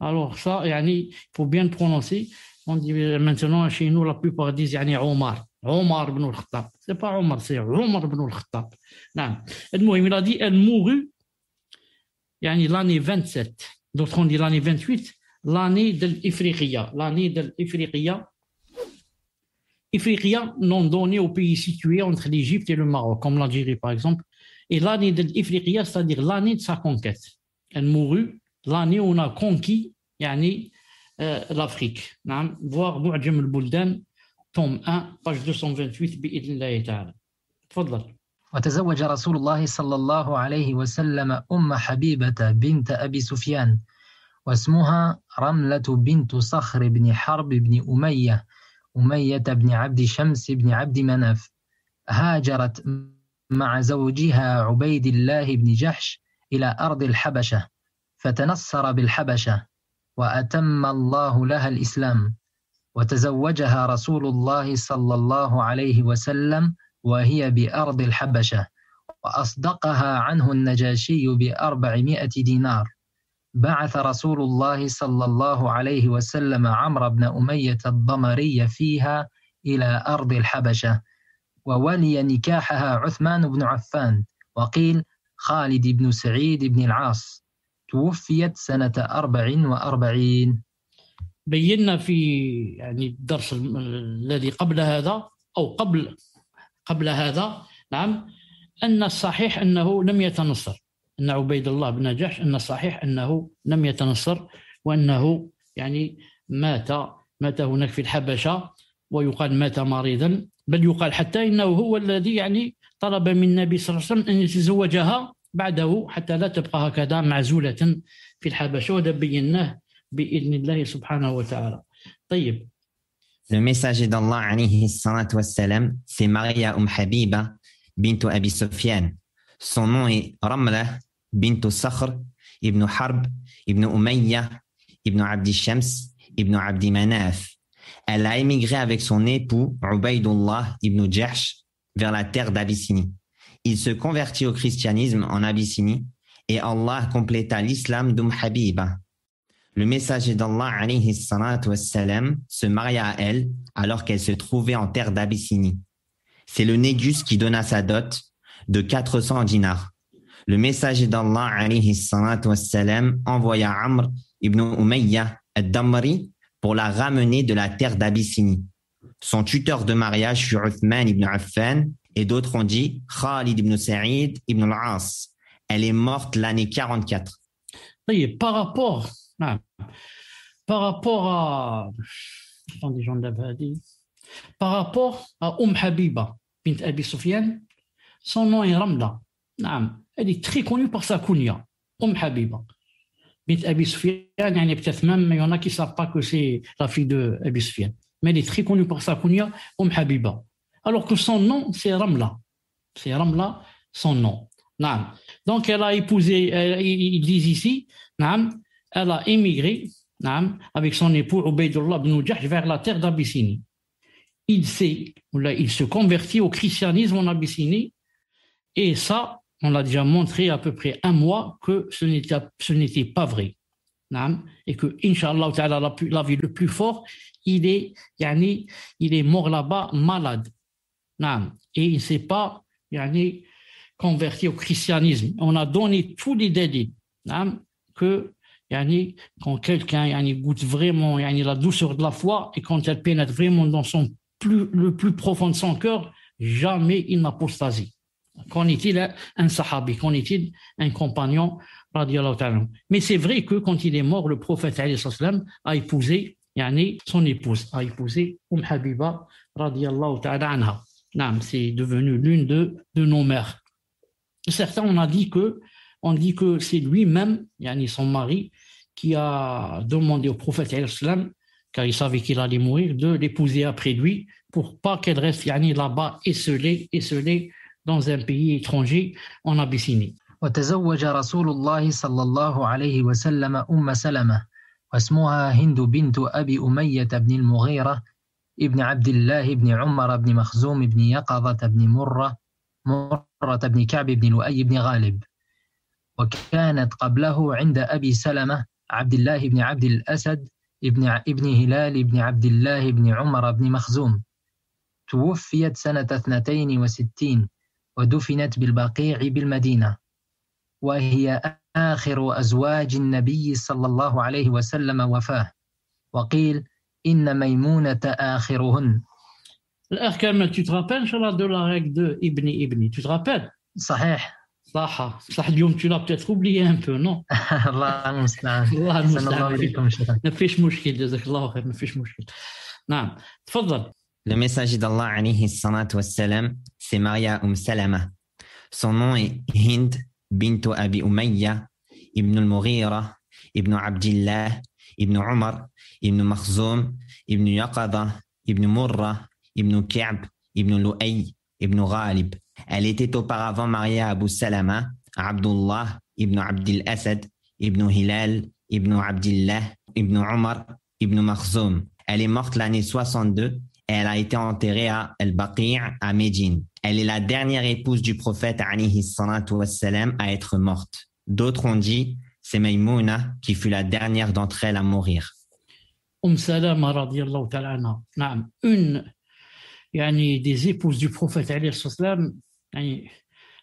Alors ça, il faut bien prononcer. On dit maintenant chez nous, la plupart disent yani, Omar. Omar ibn al-Khattab. Ce n'est pas Omar, c'est Omar ibn al-Khattab. Il a dit elle mourut yani, l'année 27. D'autres ont dit l'année 28, l'année de l'Ifriqiya. L'année de l'Ifriqiya, افريقيا نون دوني او بيي سيتوي أونتخ ليجيبت et ماروك كوم لالجيري باغ إكزومبل إي لاني ديال إفريقيا ستادير لاني دو سا كونكيت أن مورو لاني أون l'année où يعني لافريك نعم فواغ معجم البلدان توم 1 باج 228 بإذن الله تعالى تفضل وتزوج رسول الله صلى الله عليه وسلم أم حبيبة بنت أبي سفيان واسمها رملة بنت صخر بن حرب بن أمية أمية بن عبد شمس بن عبد مناف هاجرت مع زوجها عبيد الله بن جحش إلى أرض الحبشة فتنصر بالحبشة وأتم الله لها الإسلام وتزوجها رسول الله صلى الله عليه وسلم وهي بأرض الحبشة وأصدقها عنه النجاشي بأربعمائة دينار بعث رسول الله صلى الله عليه وسلم عمرو بن أمية الضمري فيها إلى أرض الحبشة وولي نكاحها عثمان بن عفان وقيل خالد بن سعيد بن العاص توفيت سنة أربع وأربعين بينا في يعني الدرس الذي قبل هذا أو قبل قبل هذا نعم أن الصحيح أنه لم يتنصر ان عبيد الله بن جحش ان صحيح انه لم يتنصر وانه يعني مات مات هناك في الحبشه ويقال مات مريضا بل يقال حتى انه هو الذي يعني طلب من النبي صلى الله عليه وسلم ان يتزوجها بعده حتى لا تبقى هكذا معزوله في الحبشه وهذا بيناه باذن الله سبحانه وتعالى. طيب. Le messager d'Allah عليه الصلاه والسلام c'est Maria Um Habiba bint Abi Sofiane. Son nom est Ramla بنت Sakhr harb Elle a émigré avec son époux Ubaydullah ibn Jahsh vers la terre d'Abyssinie. Il se convertit au christianisme en Abyssinie et Allah compléta l'islam d'Um Habiba. Le messager d'Allah alayhi se maria à elle alors qu'elle se trouvait en terre d'Abyssinie. C'est le Négus qui donna sa dot de 400 dinars le messager d'Allah envoya Amr ibn Umayya al-Damri pour la ramener de la terre d'Abyssinie. Son tuteur de mariage fut Uthman ibn Affan et d'autres ont dit Khalid ibn Sa'id ibn al-As. Elle est morte l'année 44. par rapport, ah, par rapport à, attendez, par rapport à Umm Habiba bint Abi Sufyan, son nom est Ramda. Elle est très connue par sa kunya Om umm Habiba. y en a peut-être même, il y en a qui ne savent pas que c'est la fille de Mais elle est très connue par sa kunya Om umm Habiba. Alors que son nom, c'est Ramla. C'est Ramla, son nom. Donc, elle a épousé, il ils disent ici, elle a émigré avec son époux Ubaydullah ibn vers la terre d'Abyssinie. Il, il se convertit au christianisme en Abyssinie et ça, on l'a déjà montré à peu près un mois que ce n'était, pas vrai. Et que, Inch'Allah, la vie le plus fort, il est, il est mort là-bas malade. Et il ne s'est pas converti au christianisme. On a donné tous les dédés que quand quelqu'un goûte vraiment la douceur de la foi et quand elle pénètre vraiment dans son plus, le plus profond de son cœur, jamais il n'apostasie. Qu'en est-il hein, un sahabi Qu'en est-il un compagnon Mais c'est vrai que quand il est mort, le prophète a épousé yani son épouse, a épousé Um Habiba ta'ala C'est devenu l'une de, de, nos mères. Certains, ont dit que, on dit que c'est lui-même, yani son mari, qui a demandé au prophète car il savait qu'il allait mourir, de l'épouser après lui pour pas qu'elle reste yani, là-bas esselée, esselée dans un pays étranger en Abyssinie. وتزوج رسول الله صلى الله عليه وسلم أم سلمة واسمها هند بنت أبي أمية بن المغيرة ابن عبد الله بن عمر بن مخزوم بن يقظة بن مرة مرة بن كعب بن لؤي بن غالب وكانت قبله عند أبي سلمة عبد الله بن عبد الأسد ابن ابن هلال بن عبد الله بن عمر بن مخزوم توفيت سنة 62 ودفنت بالبقيع بالمدينة وهي آخر أزواج النبي صلى الله عليه وسلم وفاه وقيل إن ميمونة آخرهن الأخ كامل tu te rappelles الله دو لا règle دو إبني ابني tu te rappelles صحيح صح صح اليوم tu l'as peut-être oublié un peu non الله المستعان الله المستعان ما فيش مشكل جزاك الله خير ما فيش مشكل نعم تفضل Le messager d'Allah عليه الصلاة والسلام c'est Maria Um Salama. Son nom est Hind Binto Abi Umayya ibn al-Mughira ibn Abdillah ibn Umar ibn Makhzoum ibn Yaqada ibn Murra ibn Ka'b ibn Lu'ay ibn Ghalib. Elle était auparavant mariée à Abu Salama, Abdullah ibn Abdil Asad ibn Hilal ibn Abdillah ibn Umar ibn Makhzoum. Elle est morte l'année 62 et elle a été enterrée à El-Baqi' à Médine. Elle est la dernière épouse du prophète wassalam, à être morte. D'autres ont dit c'est Maïmouna qui fut la dernière d'entre elles à mourir. Umm Une des épouses du prophète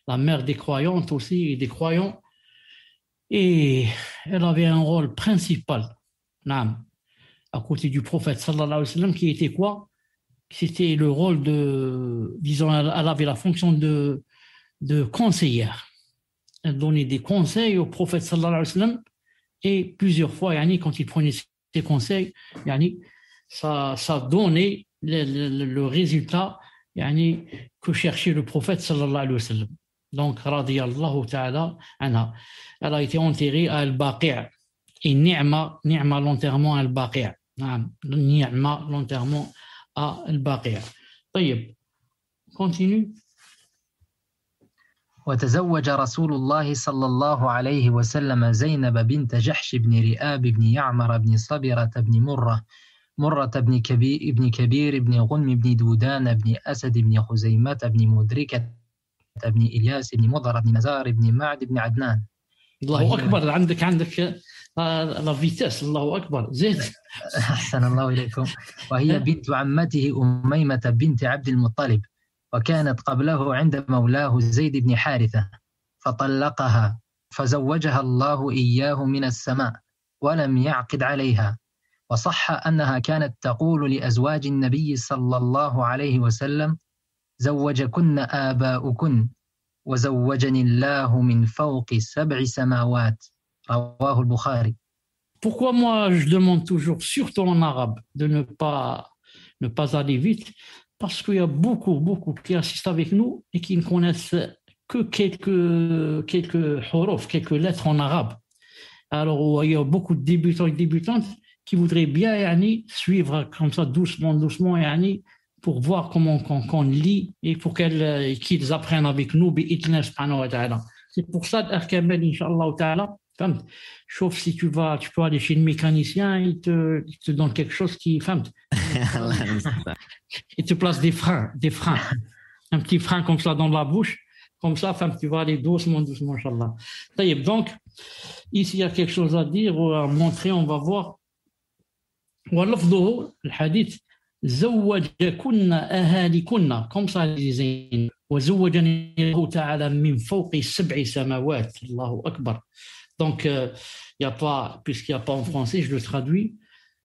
la mère des croyantes aussi et des croyants et elle avait un rôle principal à côté du prophète sallallahu alayhi qui était quoi c'était le rôle de, disons, elle avait la fonction de, de conseillère. Elle donnait des conseils au prophète sallallahu alayhi wa sallam et plusieurs fois, yani, quand il prenait ses conseils, yani, ça, ça donnait le, résultat yani, que cherchait le prophète sallallahu alayhi wa sallam. Donc, radiyallahu ta'ala anha. Elle a été enterrée à Al-Baqi' et Ni'ma, Ni'ma l'enterrement à Al-Baqi' Ni'ma l'enterrement الباقية طيب كونتينيو وتزوج رسول الله صلى الله عليه وسلم زينب بنت جحش بن رئاب بن يعمر بن صبرة بن مرة مرة بن كبير بن كبير بن غنم بن دودان بن أسد بن خزيمة بن مدركة بن إلياس بن مضر بن نزار بن معد بن عدنان الله أكبر عندك عندك لا فيتاس الله اكبر زيد احسن الله اليكم وهي بنت عمته اميمه بنت عبد المطلب وكانت قبله عند مولاه زيد بن حارثه فطلقها فزوجها الله اياه من السماء ولم يعقد عليها وصح انها كانت تقول لازواج النبي صلى الله عليه وسلم زوجكن اباؤكن وزوجني الله من فوق سبع سماوات Pourquoi moi je demande toujours, surtout en arabe, de ne pas, ne pas aller vite Parce qu'il y a beaucoup, beaucoup qui assistent avec nous et qui ne connaissent que quelques, quelques quelques lettres en arabe. Alors il y a beaucoup de débutants et débutantes qui voudraient bien suivre comme ça doucement, doucement, yani, pour voir comment qu'on, lit et pour euh, qu'ils apprennent avec nous. C'est pour ça, Inch'Allah, Femme, sauf si tu vas, tu peux aller chez le mécanicien, il te, te donne quelque chose qui, femme, il te place des freins, des freins, un petit frein comme ça dans la bouche, comme ça, femme, tu vas aller doucement, doucement, inchallah. Donc, ici, il y a quelque chose à dire ou à montrer, on va voir. ولفظه الحديث زوجكن أهالكن كم زين وزوجني الله تعالى من فوق سبع سماوات الله akbar. Donc, euh, il n'y a pas, puisqu'il n'y a pas en français, je le traduis.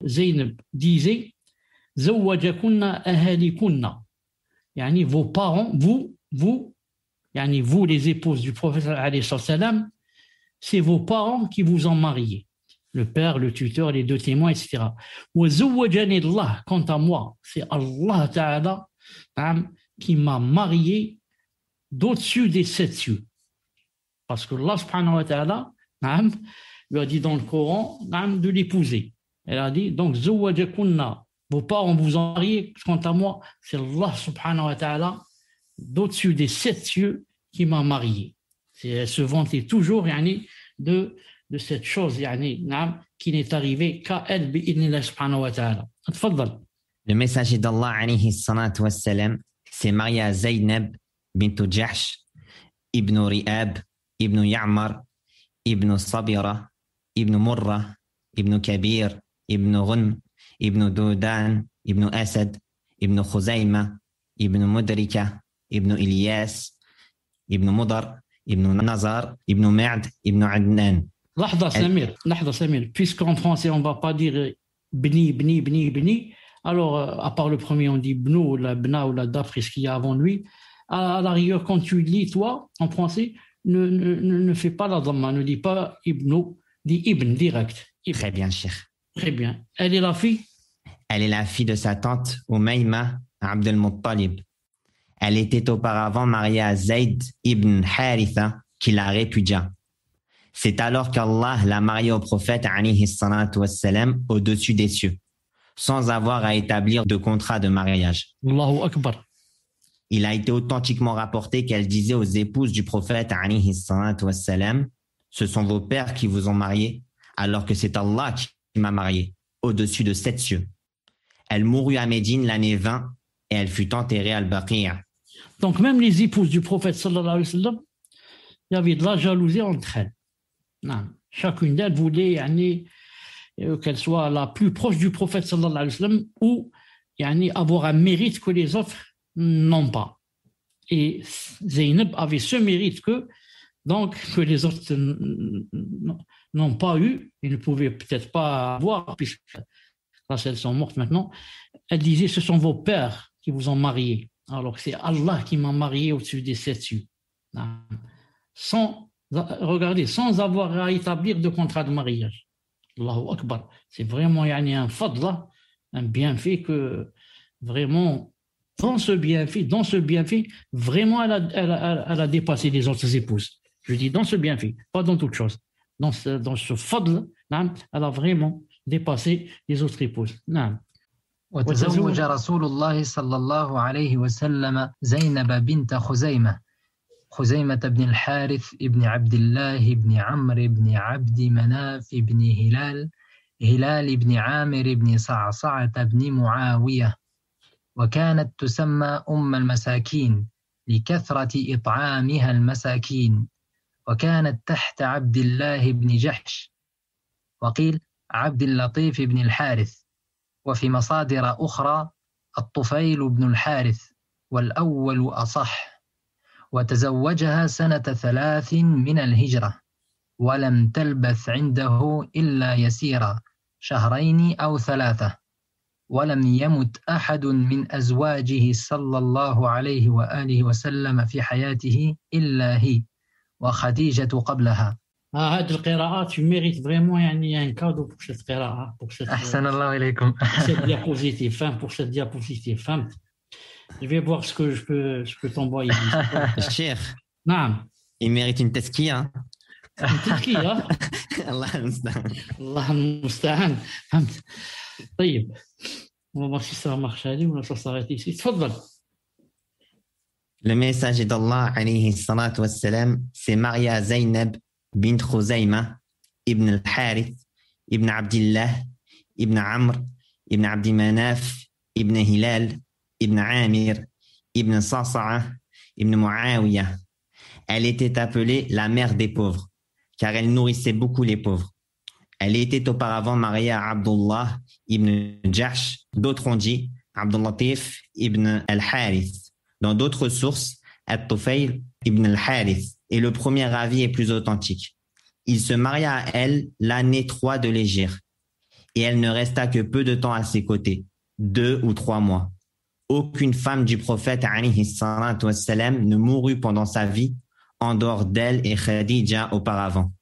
Zeynep disait Zawajakunna ahalikunna. vos parents, vous, vous, vous les épouses du professeur c'est vos parents qui vous ont marié Le père, le tuteur, les deux témoins, etc. Wa quant à moi, c'est Allah Ta'ala qui m'a marié d'au-dessus des sept cieux. Parce que Allah subhanahu wa ta'ala, lui a dit dans le Coran de l'épouser. Elle a dit donc vos parents vous ont mariés, quant à moi, c'est Allah subhanahu wa ta'ala d'au-dessus des sept cieux qui m'a marié. Elle se vantait toujours yani, de, de cette chose yani, qui n'est arrivée qu'à elle, bi'idnillah subhanahu wa ta'ala. Le messager d'Allah alayhi salatu wa salam s'est marié à Zaynab bint Jahsh, ibn Ri'ab, ibn Ya'mar, ibn Sabira, ibn Murra, ibn Kabir, ibn Ghunm, ibn Dudan, ibn Asad, ibn Khuzaima, ibn Mudrika, ibn Ilyas, ibn Mudar, ibn Nazar, ibn Ma'd, ibn Adnan. لحظة Samir, puisqu'en puisque en français on ne va pas dire bni, bni, bni, bni », alors euh, à part le premier on dit la bna » ou « la dafri » ce qu'il y a avant lui à la rigueur quand tu lis toi en français ne, ne, ne, fait pas la dhamma, ne dit pas ibn, dit ibn direct. Très bien, cher. Très bien. Elle est la fille Elle est la fille de sa tante, Umayma Abdel Elle était auparavant mariée à Zayd ibn Haritha, qui la répudia. C'est alors qu'Allah l'a mariée au prophète au-dessus des cieux, sans avoir à établir de contrat de mariage. Allahu Akbar il a été authentiquement rapporté qu'elle disait aux épouses du prophète ce sont vos pères qui vous ont mariés, alors que c'est Allah qui m'a marié, au-dessus de sept cieux. Elle mourut à Médine l'année 20 et elle fut enterrée à Al-Baqiyah. Donc même les épouses du prophète sallallahu alayhi il y avait de la jalousie entre elles. Chacune d'elles voulait euh, qu'elle soit la plus proche du prophète ou yani, avoir un mérite que les autres non pas. Et Zeynep avait ce mérite que, donc, que les autres n'ont pas eu, ils ne pouvaient peut-être pas avoir, puisque là elles sont mortes maintenant. Elle disait Ce sont vos pères qui vous ont mariés. Alors que c'est Allah qui m'a marié au-dessus des sept yeux. Ah. Sans, regardez, sans avoir à établir de contrat de mariage. Allahu Akbar. C'est vraiment un hein, un bienfait que vraiment dans ce bienfait, dans ce bienfait, vraiment, elle a, dépassé les autres épouses. Je dis dans ce bienfait, pas dans toute chose. Dans ce, dans ce fadl, hein, elle a vraiment dépassé les autres épouses. وتزوج رسول الله صلى الله عليه وسلم زينب بنت خزيمة خزيمة بن الحارث بن عبد الله بن عمرو بن عبد مناف بن هلال هلال بن عامر بن صعصعة بن معاوية وكانت تسمى أم المساكين لكثرة إطعامها المساكين وكانت تحت عبد الله بن جحش وقيل عبد اللطيف بن الحارث وفي مصادر أخرى الطفيل بن الحارث والأول أصح وتزوجها سنة ثلاث من الهجرة ولم تلبث عنده إلا يسيرا شهرين أو ثلاثة ولم يمت احد من ازواجه صلى الله عليه واله وسلم في حياته الا هي وخديجه قبلها آه هاد القراءات ميريت فريمون يعني ان كادو بوغ سيت قراءه احسن euh, الله اليكم سيت ديابوزيتيف فهمت بوغ سيت ديابوزيتيف فهمت Je vais voir ce que je peux, je peux t'envoyer. Cher. نعم. Il mérite une تزكية. تزكية. الله المستعان. الله المستعان. فهمت. طيب on Le d'Allah, salam, c'est Maria Zainab bint Khuzayma, ibn al-Harith, ibn Abdillah, ibn Amr, ibn Abdi Manaf, ibn Hilal, ibn Amir, ibn Sasa'a, ibn Muawiyah. Elle était appelée la mère des pauvres, car elle nourrissait beaucoup les pauvres. Elle était auparavant mariée à Abdullah, ibn Jash, D'autres ont dit Abdul Latif ibn al-Harith. Dans d'autres sources, At-Tufayl ibn al-Harith. Et le premier avis est plus authentique. Il se maria à elle l'année 3 de l'Égypte Et elle ne resta que peu de temps à ses côtés, deux ou trois mois. Aucune femme du prophète ne mourut pendant sa vie en dehors d'elle et Khadija auparavant.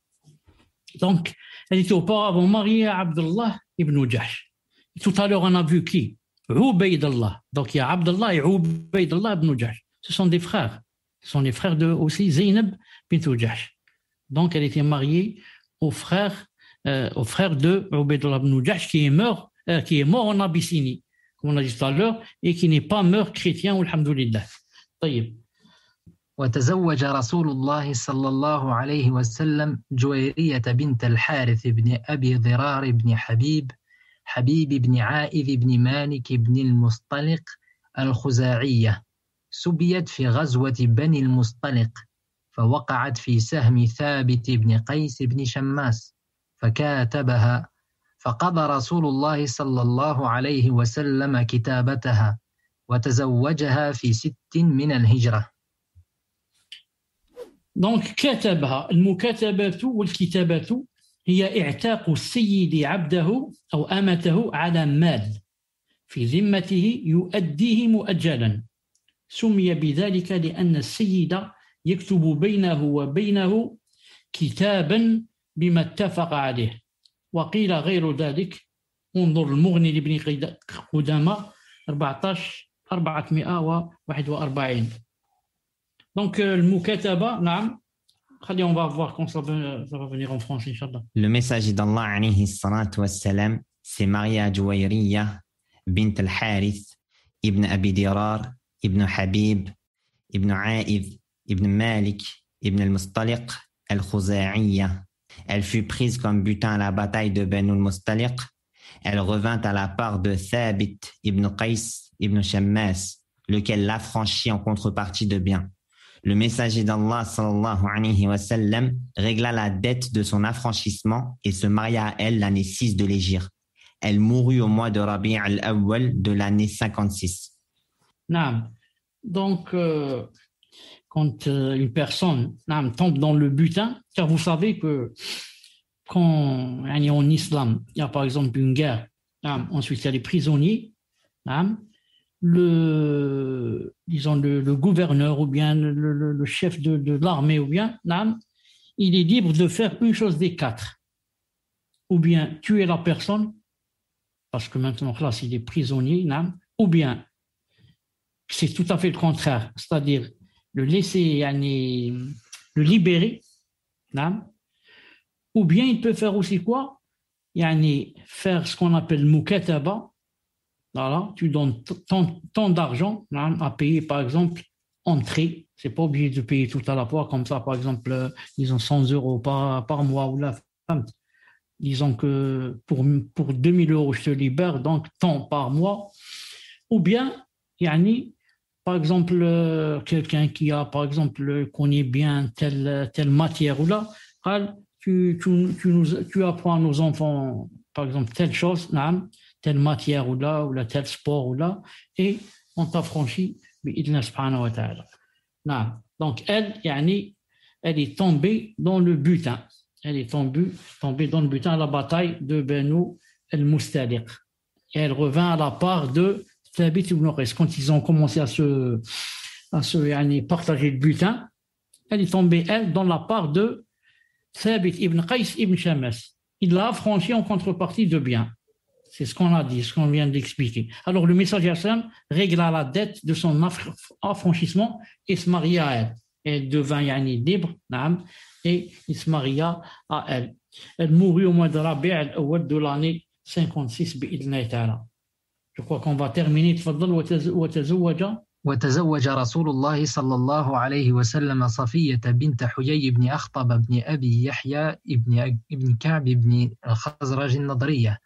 Donc, elle était auparavant mariée à Abdullah ibn Jahsh. Tout à l'heure, on a vu qui Ubaydallah. Donc il y a Abdullah et Ubaydallah ibn Jahsh. Ce sont des frères. Ce sont les frères de aussi Zainab bint Jahsh. Donc elle était mariée au frère, euh, au frère de Ubaydallah ibn Jahsh qui est mort, euh, qui est mort en Abyssinie, comme on a dit tout à l'heure, et qui n'est pas mort chrétien, alhamdulillah. طيب. وتزوج رسول الله صلى الله عليه وسلم جويرية بنت الحارث بن أبي ضرار بن حبيب حبيب بن عائذ بن مالك بن المصطلق الخزاعية سبيت في غزوة بني المصطلق فوقعت في سهم ثابت بن قيس بن شماس فكاتبها فقضى رسول الله صلى الله عليه وسلم كتابتها وتزوجها في ست من الهجرة دونك كتبها المكاتبات والكتابة هي اعتاق السيد عبده أو أمته على مال في ذمته يؤديه مؤجلا سمي بذلك لأن السيد يكتب بينه وبينه كتابا بما اتفق عليه وقيل غير ذلك انظر المغني لابن قدامة 14 441 دونك المكاتبة نعم Allez, on va voir quand ça va, venir en France, Le message d'Allah, c'est Maria Jouairiya, bint al-Harith, ibn Abi Dirar, ibn Habib, ibn Aïd, ibn Malik, ibn al-Mustaliq, al-Khuza'iyya. Elle fut prise comme butin à la bataille de benul al-Mustaliq. Elle revint à la part de Thabit ibn Qais ibn Shammas, lequel l'affranchit en contrepartie de biens le messager d'Allah sallallahu alayhi wa régla la dette de son affranchissement et se maria à elle l'année 6 de l'Égypte. Elle mourut au mois de Rabi' al-Awwal de l'année 56. Nam, Donc, euh, quand euh, une personne tombe dans le butin, car vous savez que quand en islam, il y a par exemple une guerre, ensuite il y a des prisonniers, le, disons, le, gouverneur ou bien le, chef de, l'armée ou bien il est libre de faire une chose des quatre. Ou bien tuer la personne, parce que maintenant, là, il est prisonnier, ou bien c'est tout à fait le contraire, c'est-à-dire le laisser, aller, le libérer, ou bien il peut faire aussi quoi yani, Faire ce qu'on appelle moukataba, tu donnes tant, d'argent hein, à payer, par exemple, entrée. C'est pas obligé de payer tout à la fois comme ça, par exemple, euh, ils disons 100 euros par, par mois ou la femme. Disons que pour, pour 2000 euros, je te libère, donc tant par mois. Ou bien, yanni par exemple, euh, quelqu'un qui a, par exemple, euh, connaît bien telle, telle matière ou là, tu, tu, tu, tu apprends à nos enfants, par exemple, telle chose, hein telle matière ou là, ou là, tel sport ou là, et on t'affranchit, bi'idna subhanahu wa ta'ala. Là. Donc, elle, elle est tombée dans le butin. Elle est tombée, tombée dans le butin à la bataille de Beno el-Mustaliq. Et elle revint à la part de Thabit ibn Quand ils ont commencé à se, à se partager le butin, elle est tombée, elle, dans la part de Thabit ibn Qais ibn Shamas. Il l'a affranchi en contrepartie de biens. C'est ce qu'on a dit, ce qu'on vient d'expliquer. Alors le messager Hassan régla la dette de son affranchissement et se maria à elle. Elle devint yani, libre et il se maria à elle. Elle mourut au mois de Rabi al-Awwal de l'année 56 Je crois qu'on va terminer. Tfaddal wa وتزوج رسول الله صلى الله عليه وسلم صفية بنت حيي بن أخطب بن أبي يحيى بن كعب بن الخزرج النضرية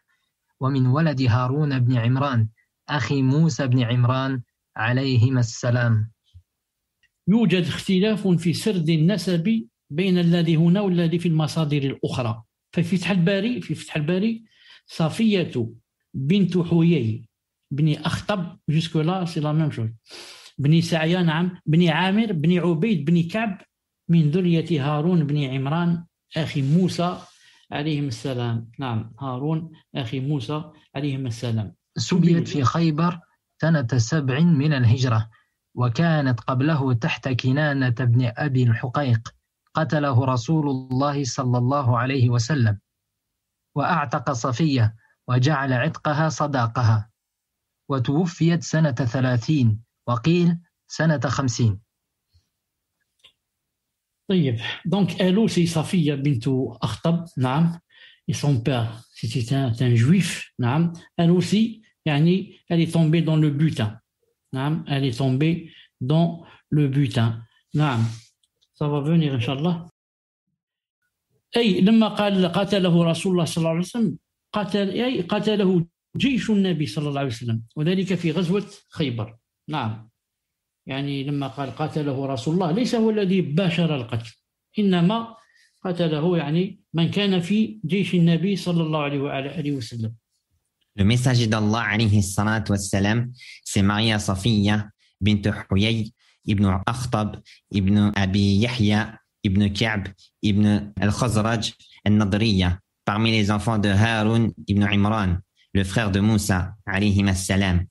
ومن ولد هارون بن عمران أخي موسى بن عمران عليهما السلام يوجد اختلاف في سرد النسب بين الذي هنا والذي في المصادر الأخرى ففي فتح الباري في فتح الباري صفية بنت حويي بن أخطب جوسكولا سي لا ميم بن سعيا نعم بن عامر بن عبيد بن كعب من ذرية هارون بن عمران أخي موسى عليهم السلام نعم هارون أخي موسى عليهم السلام سبيت في خيبر سنة سبع من الهجرة وكانت قبله تحت كنانة بن أبي الحقيق قتله رسول الله صلى الله عليه وسلم وأعتق صفية وجعل عتقها صداقها وتوفيت سنة ثلاثين وقيل سنة خمسين Donc, elle aussi, Safiya bintou et son père, c'était un, juif, elle aussi, يعني, elle est tombée dans le butin. elle est tombée dans le butin. ça va venir, Inch'Allah. اي لما قال قتله رسول الله صلى الله عليه يعني لما قال قتله رسول الله ليس هو الذي باشر القتل إنما قتله يعني من كان في جيش النبي صلى الله عليه وعلى آله وسلم Le messager d'Allah, alayhi salat wa salam, s'est marié à Safiya bint Huyay ibn Akhtab ibn Abi Yahya ibn Ka'b ibn al-Khazraj al-Nadriya parmi les enfants de Harun ibn Imran, le frère de Moussa, alayhi salam.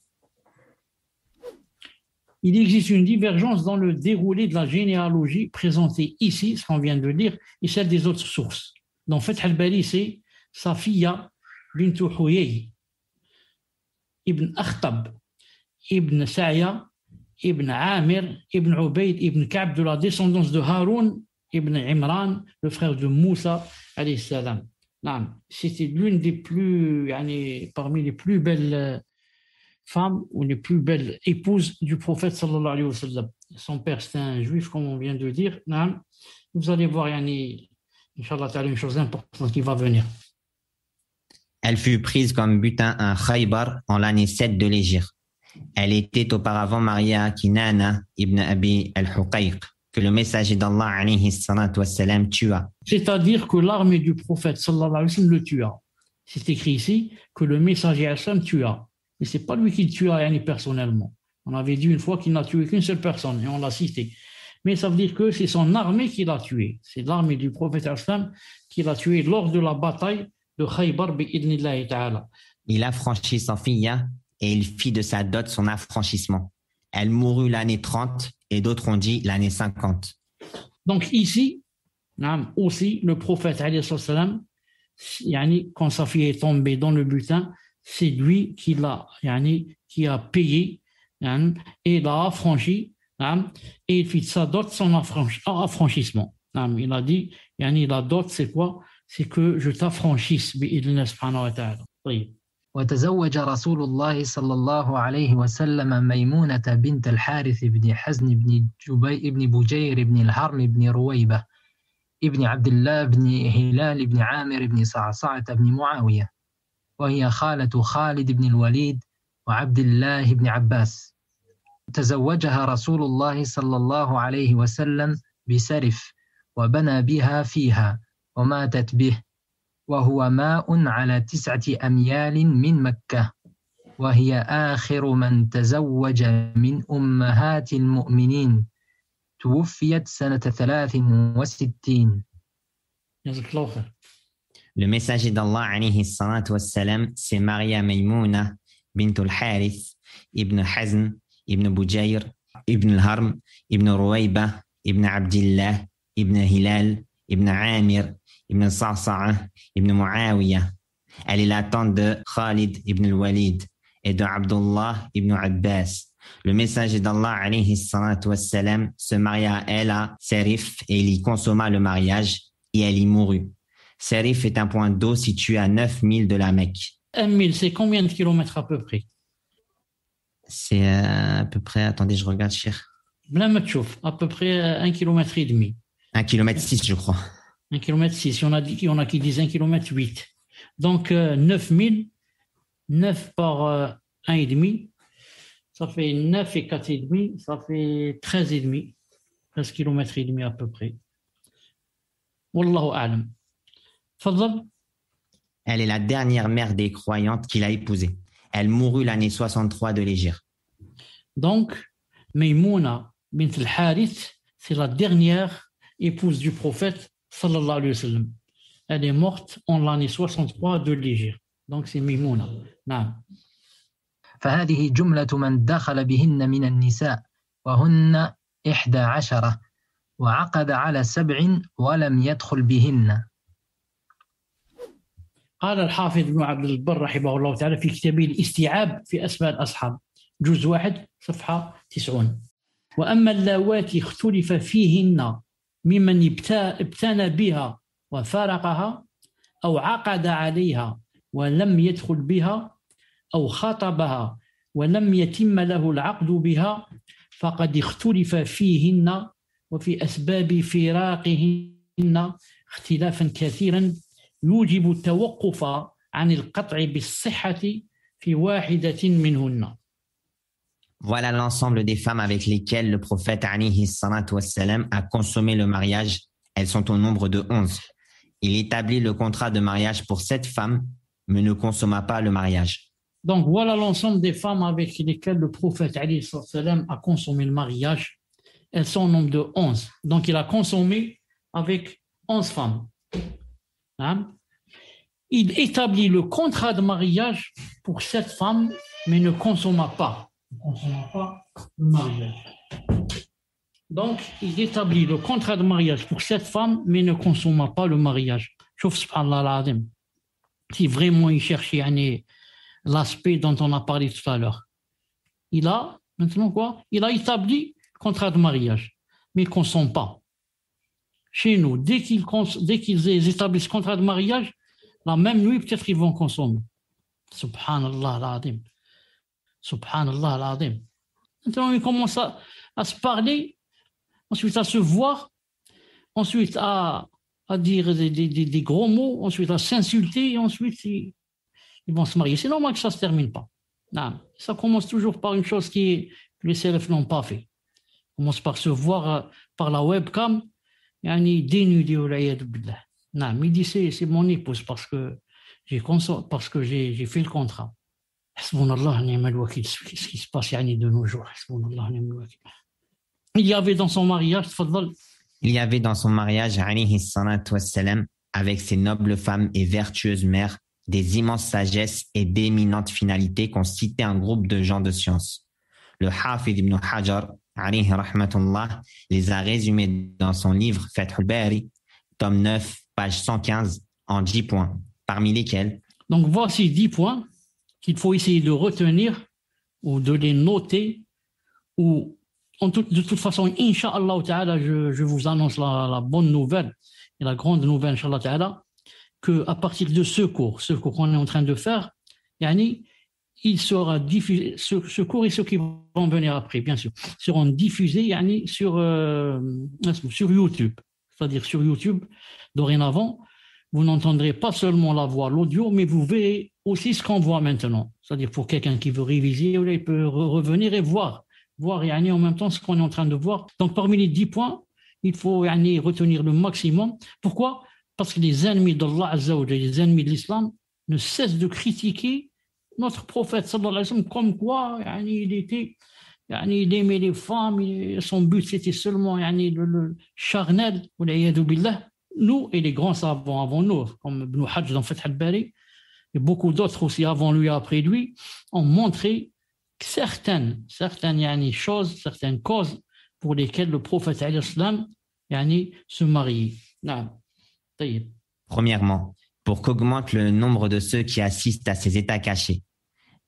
il existe une divergence dans le déroulé de la généalogie présentée ici, ce qu'on vient de dire, et celle des autres sources. Donc, Fath al-Bari, c'est Safiya bint Huyay, ibn Akhtab, ibn Sa'ya, ibn Amir, ibn Ubayd, ibn Ka'b, de la descendance de Haroun, ibn Imran, le frère de Moussa, alayhi salam. C'était l'une des plus, parmi les plus belles euh, femme ou les plus belles épouses du prophète sallallahu alayhi wa sallam. Son père, c'était un juif, comme on vient de le dire. Vous allez voir, Yani, une chose importante qui va venir. Elle fut prise comme butin à Khaybar en l'année 7 de l'Égypte. Elle était auparavant mariée à Kinana ibn Abi al-Huqayq, que le messager d'Allah alayhi sallam tua. C'est-à-dire que l'armée du prophète sallallahu alayhi wa sallam le tua. C'est écrit ici que le messager sallam tua ce c'est pas lui qui tue personnellement. On avait dit une fois qu'il n'a tué qu'une seule personne, et on l'a cité. Mais ça veut dire que c'est son armée qui l'a tué. C'est l'armée du prophète Hassan qui l'a tué lors de la bataille de Khaybar ta'ala. Il franchi sa fille hein, et il fit de sa dot son affranchissement. Elle mourut l'année 30 et d'autres ont dit l'année 50. Donc ici, aussi, le prophète, quand sa fille est tombée dans le butin, c'est lui qui l'a, yani qui a payé et l'a affranchi. Et il fit ça dot son affranchissement. Il a dit, yani la dot, c'est quoi C'est que je t'affranchisse, bi'idna subhanahu wa ta'ala. وتزوج رسول الله صلى الله عليه وسلم ميمونة بنت الحارث بن حزن بن جبي بن بجير بن الهرم بن رويبة ابن عبد الله بن هلال بن عامر بن صعصعة بن معاوية وهي خالة خالد بن الوليد وعبد الله بن عباس تزوجها رسول الله صلى الله عليه وسلم بسرف وبنى بها فيها وماتت به وهو ماء على تسعة أميال من مكة وهي آخر من تزوج من أمهات المؤمنين توفيت سنة ثلاث وستين جزاك الله خير Le messager d'Allah, alayhi salat wassalam, c'est Maria Maymouna, bint al-Harith, ibn Hazm, ibn Boujair, ibn al-Harm, ibn Ruwayba, ibn Abdillah, ibn Hilal, ibn Amir, ibn Sa'sa'a, ibn Muawiyah. Elle est la tante de Khalid ibn al-Walid et de Abdullah ibn Abbas. Le messager d'Allah, alayhi wassalam, se maria à elle à Serif et il y consomma le mariage et elle y mourut. Serif est un point d'eau situé à 9000 de la Mecque. 1000, c'est combien de kilomètres à peu près C'est euh, à peu près, attendez, je regarde, cher. Blamachouf, à peu près 1 euh, km et demi. 1 km je crois. 1 km 6, on a, dit, on a qui disent 1 km 8. Donc 9000, euh, 9 par un et demi, ça fait 9 et 4 et demi, ça fait 13 et demi, 13 km et demi à peu près. Wallahu a'lam. Elle est la dernière mère des croyantes qu'il a épousée. Elle mourut l'année 63 de l'Égypte. Donc, Maimouna bint al-Harith, c'est la dernière épouse du prophète sallallahu alayhi wa sallam. Elle est morte en l'année 63 de l'Égypte. Donc, c'est Maimouna. فهذه جملة من دخل بهن من النساء وهن إحدى عشرة وعقد على سبع ولم قال الحافظ بن عبد البر رحمه الله تعالى في كتابه الاستيعاب في أسماء الأصحاب جزء واحد صفحة 90 وأما اللواتي اختلف فيهن ممن ابتنى بها وفارقها أو عقد عليها ولم يدخل بها أو خطبها ولم يتم له العقد بها فقد اختلف فيهن وفي أسباب فراقهن اختلافا كثيرا Voilà l'ensemble des femmes avec lesquelles le prophète a consommé le mariage. Elles sont au nombre de onze Il établit le contrat de mariage pour cette femme, mais ne consomma pas le mariage. Donc voilà l'ensemble des femmes avec lesquelles le prophète a consommé le mariage. Elles sont au nombre de onze Donc il a consommé avec onze femmes. Hein? il établit le contrat de mariage pour cette femme, mais ne consomma pas, Donc, il établit le contrat de mariage pour cette femme, mais ne consomma pas le mariage. Si vraiment il cherchait hein, l'aspect dont on a parlé tout à l'heure. Il a, maintenant quoi Il a établi le contrat de mariage, mais il ne consomme pas chez nous, dès qu'ils qu établissent contrat de mariage, la même nuit, peut-être qu'ils vont consommer. Subhanallah l'adim. Subhanallah l'adim. Maintenant, ils commencent à, à, se parler, ensuite à se voir, ensuite à, à dire des, des, des, gros mots, ensuite à s'insulter, et ensuite ils, vont se marier. C'est normal que ça ne se termine pas. Ça commence toujours par une chose qui, que les serfs n'ont pas fait. commence par se voir euh, par la webcam, yani dénudé au billah. Non, mais dit c'est mon épouse parce que j'ai parce que j'ai j'ai fait le contrat. Hasbunallah ni'mal wakil. Ce qui se passe yani de nos jours. Hasbunallah ni'mal wakil. Il y avait dans son mariage, Il y avait dans son mariage, alayhi salatu wassalam, avec ses nobles femmes et vertueuses mères, des immenses sagesses et d'éminentes finalités qu'ont cité un groupe de gens de science. Le Hafid ibn Hajar les a résumés dans son livre Fethul Bari, tome 9, page 115, en 10 points, parmi lesquels. Donc voici 10 points qu'il faut essayer de retenir ou de les noter ou de toute façon, Inch'Allah Ta'ala, je, vous annonce la, bonne nouvelle et la grande nouvelle, Inch'Allah Ta'ala, qu'à partir de ce cours, ce qu'on est en train de faire, yani, il sera diffusé, ce, cours et ceux qui vont venir après, bien sûr, seront diffusés sur, euh, sur YouTube. C'est-à-dire sur YouTube, dorénavant, vous n'entendrez pas seulement la voix, l'audio, mais vous verrez aussi ce qu'on voit maintenant. C'est-à-dire pour quelqu'un qui veut réviser, il peut revenir et voir, voir aller en même temps ce qu'on est en train de voir. Donc parmi les dix points, il faut aller retenir le maximum. Pourquoi Parce que les ennemis d'Allah, les ennemis de l'islam, ne cessent de critiquer notre prophète sallallahu alayhi wa sallam, comme quoi il était, aimait les femmes, son but c'était seulement le, charnel, ou billah. Nous et les grands savants avant nous, comme Ibn Hajj dans Fath al-Bari, et beaucoup d'autres aussi avant lui après lui, ont montré certaines, certaines choses, certaines causes pour lesquelles le prophète alayhi se mariait. Premièrement, pour qu'augmente le nombre de ceux qui assistent à ces états cachés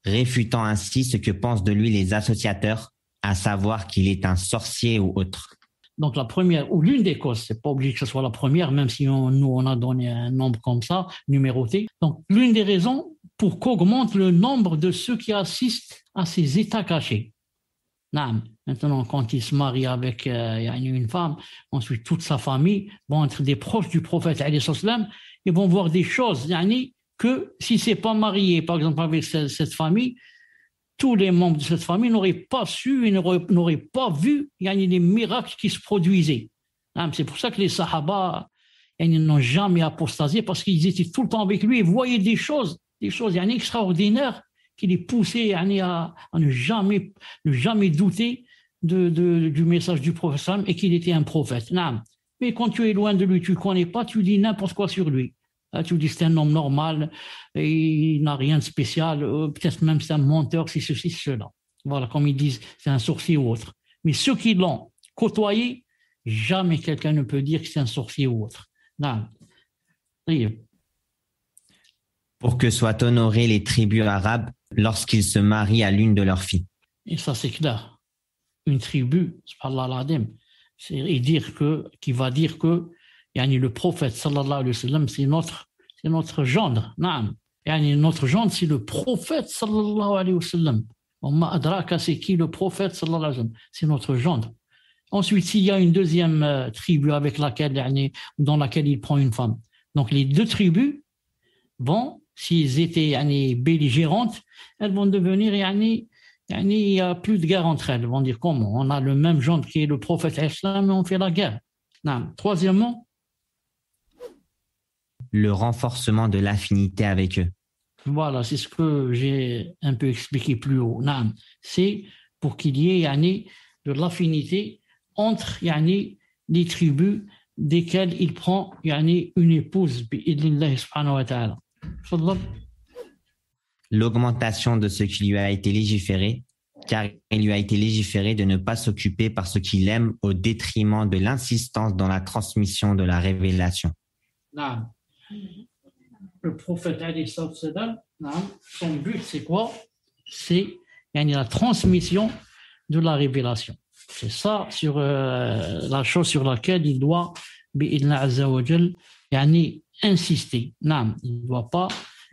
réfutant ainsi ce que pensent de lui les associateurs, à savoir qu'il est un sorcier ou autre. Donc la première ou l'une des causes, c'est pas obligé que ce soit la première, même si on, nous on a donné un nombre comme ça numéroté. Donc l'une des raisons pour qu'augmente le nombre de ceux qui assistent à ces états cachés. Maintenant, quand il se marie avec euh, une femme, ensuite toute sa famille vont être des proches du prophète ils vont voir des choses que s'il ne pas marié, par exemple, avec cette famille, tous les membres de cette famille n'auraient pas su et n'auraient pas vu les miracles qui se produisaient. Hein, c'est pour ça que les Sahaba ils n'ont jamais apostasié parce qu'ils étaient tout le temps avec lui et voyaient des choses, des choses yani, extraordinaires qui les poussaient à, ne, jamais, ne jamais douter du message du prophète et qu'il était un prophète. Mais quand tu es loin de lui, tu ne connais pas, tu dis n'importe quoi sur lui. Hein, tu dis c'est un homme normal, et il n'a rien de spécial, euh, peut-être même c'est un menteur, si ceci, cela. Voilà, comme ils disent, c'est un sorcier ou autre. Mais ceux qui l'ont côtoyé, jamais quelqu'un ne peut dire que c'est un sorcier ou autre. Non. Pour que soient honorées les tribus arabes lorsqu'ils se marient à l'une de leurs filles. Et ça, c'est clair. Une tribu, c'est et dire que, qui va dire que le prophète, sallallahu alayhi wa sallam, c'est notre, c'est notre gendre. notre gendre, c'est le prophète, sallallahu alayhi wa sallam. On adraka, c'est qui le prophète, sallallahu alayhi wa sallam C'est notre gendre. Ensuite, s'il y a une deuxième euh, tribu avec laquelle, dans laquelle il prend une femme. Donc, les deux tribus vont, s'ils étaient yani, belligérantes, elles vont devenir yani, il n'y a plus de guerre entre elles. vont dire comment On a le même gendre qui est le prophète islam mais on fait la guerre. Non. Troisièmement, le renforcement de l'affinité avec eux. Voilà, c'est ce que j'ai un peu expliqué plus haut. C'est pour qu'il y ait de l'affinité entre yani, les tribus desquelles il prend yani, une épouse. L'augmentation de ce qui lui a été légiféré, car il lui a été légiféré de ne pas s'occuper par ce qu'il aime au détriment de l'insistance dans la transmission de la révélation. Le prophète hein, son but, c'est quoi C'est la transmission de la révélation. C'est ça sur euh, la chose sur laquelle il doit insister. Non, il ne doit pas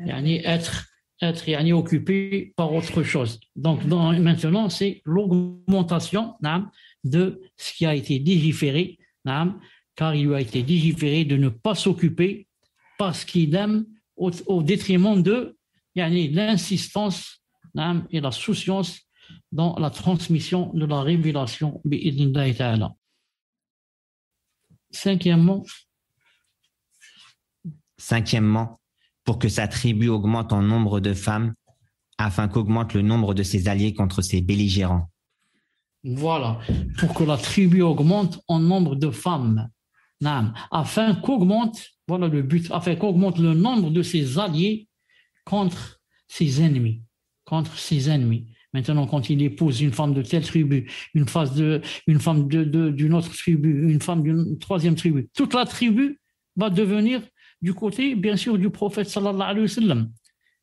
être, être occupé par autre chose. Donc maintenant, c'est l'augmentation de ce qui a été digiféré, car il lui a été digiféré de ne pas s'occuper parce qu'il aime au, détriment de l'insistance et la souciance dans la transmission de la révélation. Cinquièmement, Cinquièmement, pour que sa tribu augmente en nombre de femmes, afin qu'augmente le nombre de ses alliés contre ses belligérants. Voilà, pour que la tribu augmente en nombre de femmes afin qu'augmente, voilà le but, afin qu'augmente le nombre de ses alliés contre ses ennemis, contre ses ennemis. Maintenant, quand il épouse une femme de telle tribu, une, femme d'une de, autre tribu, une femme d'une troisième tribu, toute la tribu va devenir du côté, bien sûr, du prophète sallallahu alayhi wa sallam.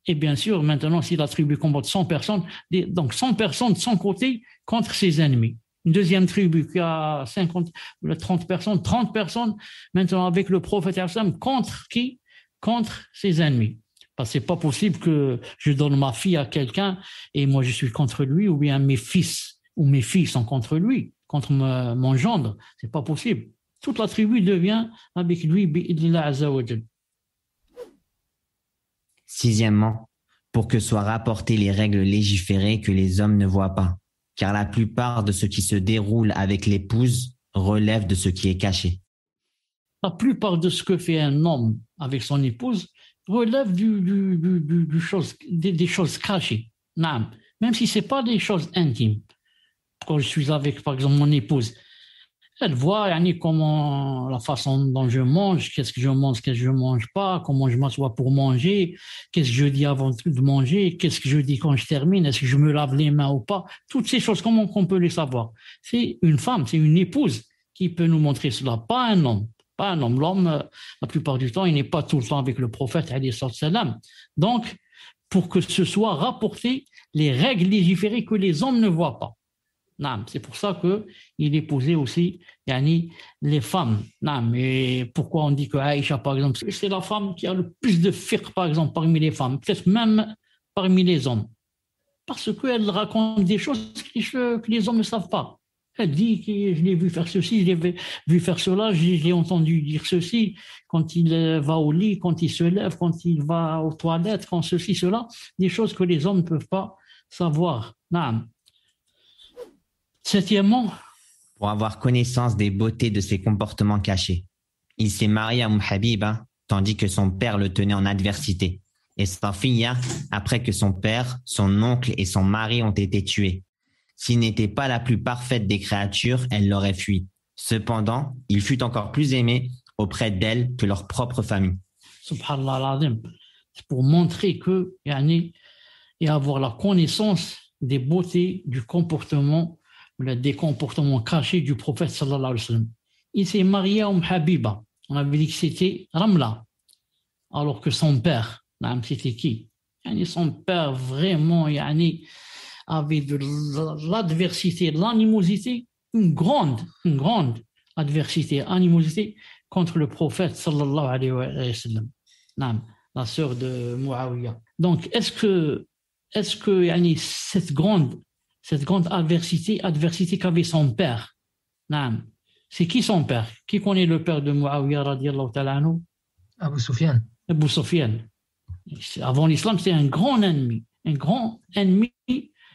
Et bien sûr, maintenant, si la tribu combat 100 personnes, donc 100 personnes de son côté contre ses ennemis. Une deuxième tribu qui a 50, 30 personnes, 30 personnes maintenant avec le prophète Hassan contre qui Contre ses ennemis. Parce que c'est pas possible que je donne ma fille à quelqu'un et moi je suis contre lui ou bien mes fils ou mes filles sont contre lui, contre mon gendre. C'est pas possible. Toute la tribu devient avec lui, Sixièmement, pour que soient rapportées les règles légiférées que les hommes ne voient pas car la plupart de ce qui se déroule avec l'épouse relève de ce qui est caché. La plupart de ce que fait un homme avec son épouse relève du, des, des, choses cachées, même si ce n'est pas des choses intimes. Quand je suis avec, par exemple, mon épouse, elle voit comment la façon dont je mange, qu'est-ce que je mange, qu'est-ce que je mange pas, comment je m'assois pour manger, qu'est-ce que je dis avant de manger, qu'est-ce que je dis quand je termine, est-ce que je me lave les mains ou pas, toutes ces choses, comment on peut les savoir C'est une femme, c'est une épouse qui peut nous montrer cela, pas un homme. Pas un homme. L'homme, euh, la plupart du temps, il n'est pas tout le temps avec le prophète, Donc, pour que ce soit rapporté les règles légiférées que les hommes ne voient pas. C'est pour ça qu'il épousait aussi yani, les femmes. Mais pourquoi on dit que Aïcha, par exemple, c'est la femme qui a le plus de fiqh, par exemple, parmi les femmes, peut-être même parmi les hommes Parce qu'elle raconte des choses que les hommes ne savent pas. Elle dit que je l'ai vu faire ceci, je l'ai vu faire cela, j'ai entendu dire ceci, quand il euh, va au lit, quand il se lève, quand il va aux toilettes, quand ceci, cela, des choses que les hommes ne peuvent pas savoir. Septièmement, pour avoir connaissance des beautés de ses comportements cachés, il s'est marié à Mouhabiba, umm hein, tandis que son père le tenait en adversité. Et sa fille, hein, après que son père, son oncle et son mari ont été tués. S'il n'était pas la plus parfaite des créatures, elle l'aurait fui. Cependant, il fut encore plus aimé auprès d'elle que leur propre famille. Subhanallah C'est pour montrer que, et avoir la connaissance des beautés du comportement des comportements cachés du prophète sallallahu alayhi wa sallam. Il s'est marié à Um Habiba. On avait dit que c'était Ramla. Alors que son père, c'était qui Son père vraiment avait de l'adversité, de l'animosité, une grande, une grande adversité, animosité contre le prophète sallallahu alayhi wa sallam. La sœur de Muawiyah. Donc, est-ce que, est-ce que cette grande cette grande adversité, adversité qu'avait son père. C'est qui son père Qui connaît le père de Muawiyah radiallahu ta'ala Abu Sufyan. Abu Sufyan. Avant l'islam, c'est un grand ennemi, un grand ennemi,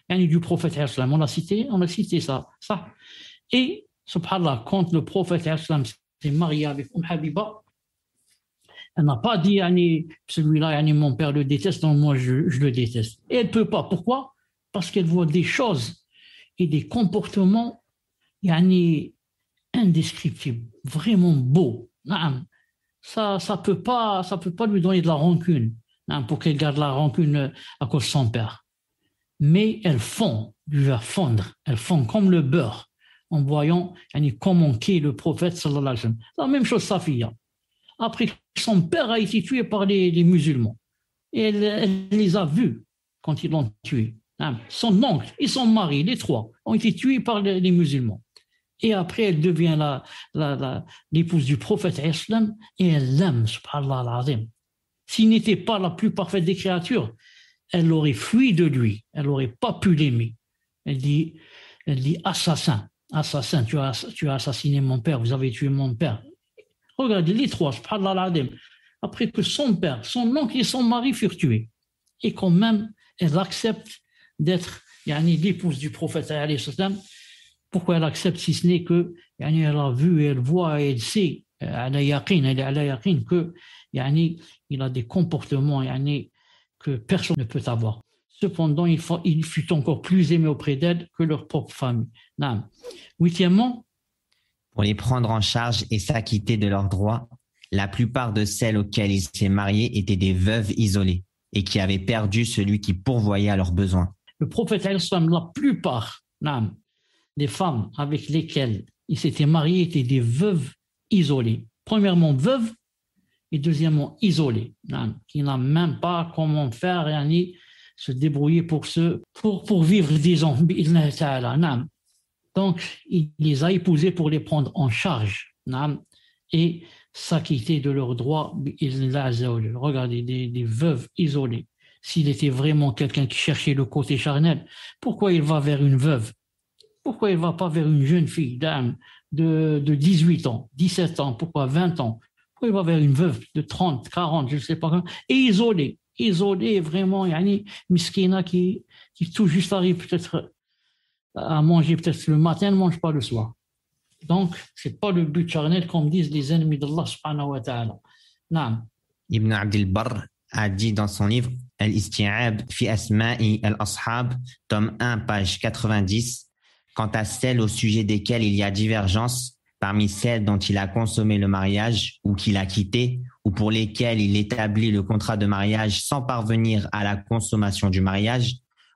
du prophète On a cité, on a cité ça, ça. Et subhanallah, quand le prophète s'est marié avec Um Habiba, elle n'a pas dit, celui-là, mon père le déteste, moi je, je le déteste. Et elle ne peut pas. Pourquoi parce qu'elle voit des choses et des comportements yani, indescriptibles, vraiment beaux. Ça ça peut pas peut pas lui donner de la rancune pour qu'elle garde la rancune euh, à cause de son père. Mais elle fond, du va fondre, elle fond comme le beurre en voyant yani, comment qu'est le prophète sallallahu alayhi wa La même chose sa fille. Hein. Après son père a été tué par les, musulmans, et elle les a vus quand ils l'ont tué. Hein, son oncle et son mari, les trois, ont été tués par les musulmans. Et après, elle devient l'épouse du prophète Islam et elle l'aime, subhanallah S'il n'était pas la plus parfaite des créatures, elle aurait fui de lui, elle n'aurait pas pu l'aimer. Elle dit, elle assassin, assassin, tu as, tu as assassiné mon père, vous avez tué mon père. Regardez les trois, subhanallah l'azim. Après que son père, son oncle et son mari furent tués. Et quand même, elle accepte d'être yani, l'épouse du prophète. Pourquoi elle accepte si ce n'est que yani, a vu, elle voit et elle sait, euh, elle a que il a des comportements que personne ne peut avoir. Cependant, il, fut encore plus aimé auprès d'elle que leur propre famille. Huitièmement, pour les prendre en charge et s'acquitter de leurs droits, la plupart de celles auxquelles il s'est marié étaient des veuves isolées et qui avaient perdu celui qui pourvoyait à leurs besoins. Le prophète la plupart des femmes avec lesquelles il s'était marié étaient des veuves isolées. Premièrement, veuves et deuxièmement, isolées, qui n'ont même pas comment faire et se débrouiller pour, se, pour, pour vivre, disons. Donc, il les a épousées pour les prendre en charge et s'acquitter de leurs droits. Regardez, des, des veuves isolées. S'il était vraiment quelqu'un qui cherchait le côté charnel, pourquoi il va vers une veuve Pourquoi il ne va pas vers une jeune fille, dame, de, 18 ans, 17 ans, pourquoi 20 ans Pourquoi il va vers une veuve de 30, 40, je ne sais pas comment, et isolée, isolée vraiment, yani, miskina qui, qui tout juste arrive peut-être à manger peut-être le matin, ne mange pas le soir. Donc, ce n'est pas le but charnel comme disent les ennemis de subhanahu wa ta'ala. Ibn Abdelbar a dit dans son livre Al-Isti'ab fi asma'i al-ashab, tome 1, page 90, quant à celles au sujet desquelles il y a divergence parmi celles dont il a consommé le mariage ou qu'il a quitté ou pour lesquelles il établit le contrat de mariage sans parvenir à la consommation du mariage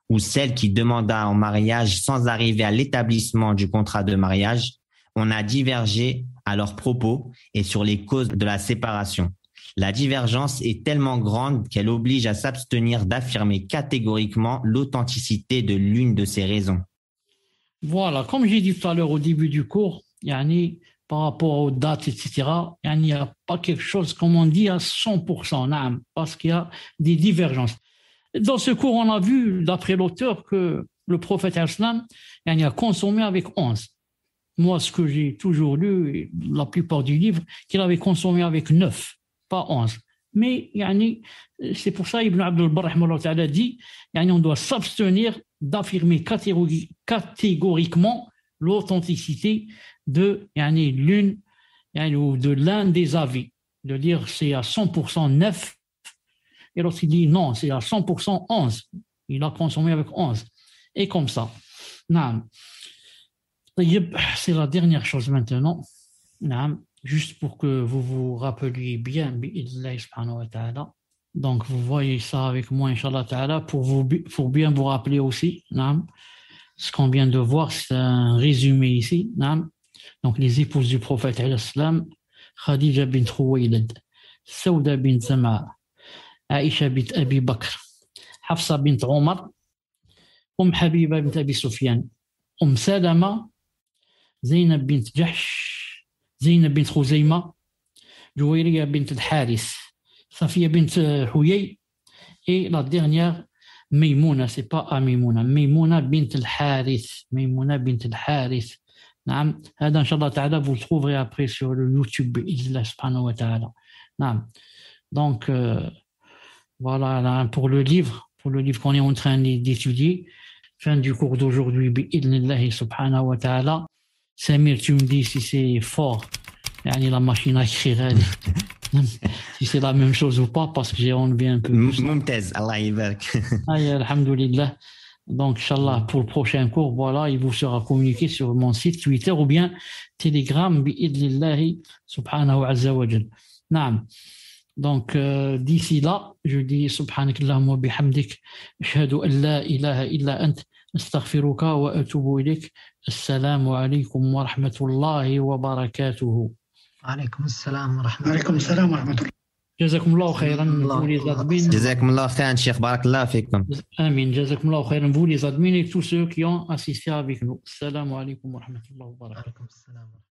ou celles qui demanda en mariage sans arriver à l'établissement du contrat de mariage, on a divergé à leurs propos et sur les causes de la séparation. La divergence est tellement grande qu'elle oblige à s'abstenir d'affirmer catégoriquement l'authenticité de l'une de ces raisons. Voilà, comme j'ai dit tout à l'heure au début du cours, yani, par rapport aux dates, etc., il n'y a pas quelque chose, comme on dit, à 100%, âme parce qu'il y a des divergences. Dans ce cours, on a vu, d'après l'auteur, que le prophète Aslam y a consommé avec 11. Moi, ce que j'ai toujours lu, la plupart du livre, qu'il avait consommé avec 9 pas 11. Mais c'est pour ça Ibn Abdul a dit on doit s'abstenir d'affirmer catégoriquement l'authenticité de l'une ou de l'un des avis. De dire c'est à 100% neuf, et lorsqu'il dit non, c'est à 100% 11. Il a consommé avec 11. Et comme ça. C'est la dernière chose maintenant juste pour que vous vous rappeliez bien, donc vous voyez ça avec moi, Inch'Allah pour, pour bien vous rappeler aussi, ce qu'on vient de voir, c'est un résumé ici, donc les épouses du prophète, Khadija bint Khuwaylid, Sauda bint Zama, Aisha bint Abi Bakr, Hafsa bint Omar, um Habiba bint Abi Sufyan, um Salama, Zainab bint Jahsh, Zaina bint Rouzeima, Jouiria bint al harith Safia bint Houyey et la dernière, Meymouna, c'est n'est pas Amimouna, Meymouna bint al harith Meymouna bint al harith Nam. Ad, inshallah ta'ala, vous le trouverez après sur le YouTube, il Nam. Donc, euh، voilà pour le livre, pour le livre qu'on est en train d'étudier. Fin du cours d'aujourd'hui, bi-Idllah, subhanahu wa ta'ala. سمير تيوندي سي سي فور يعني لا ماشين اكخي غادي سي سي لا ميم شوز با باسكو جي اون بيان ممتاز الله يبارك اي أيوة، الحمد لله دونك ان شاء الله بور بروشان كور فوالا اي فو سيغا كومونيكي سور مون سيت تويتر او بيان تيليجرام باذن الله سبحانه عز وجل نعم دونك ديسي لا جو دي سبحانك اللهم وبحمدك اشهد ان لا اله الا انت استغفرك واتوب اليك السلام عليكم ورحمة الله وبركاته عليكم السلام ورحمة الله عليكم السلام ورحمة الله جزاكم الله خيرا فولي زادمين جزاكم الله خيرا شيخ بارك الله فيكم امين جزاكم الله خيرا فولي زادمين تو سو كيون اسيستي افيك نو السلام عليكم ورحمه الله وبركاته السلام ورحمه الله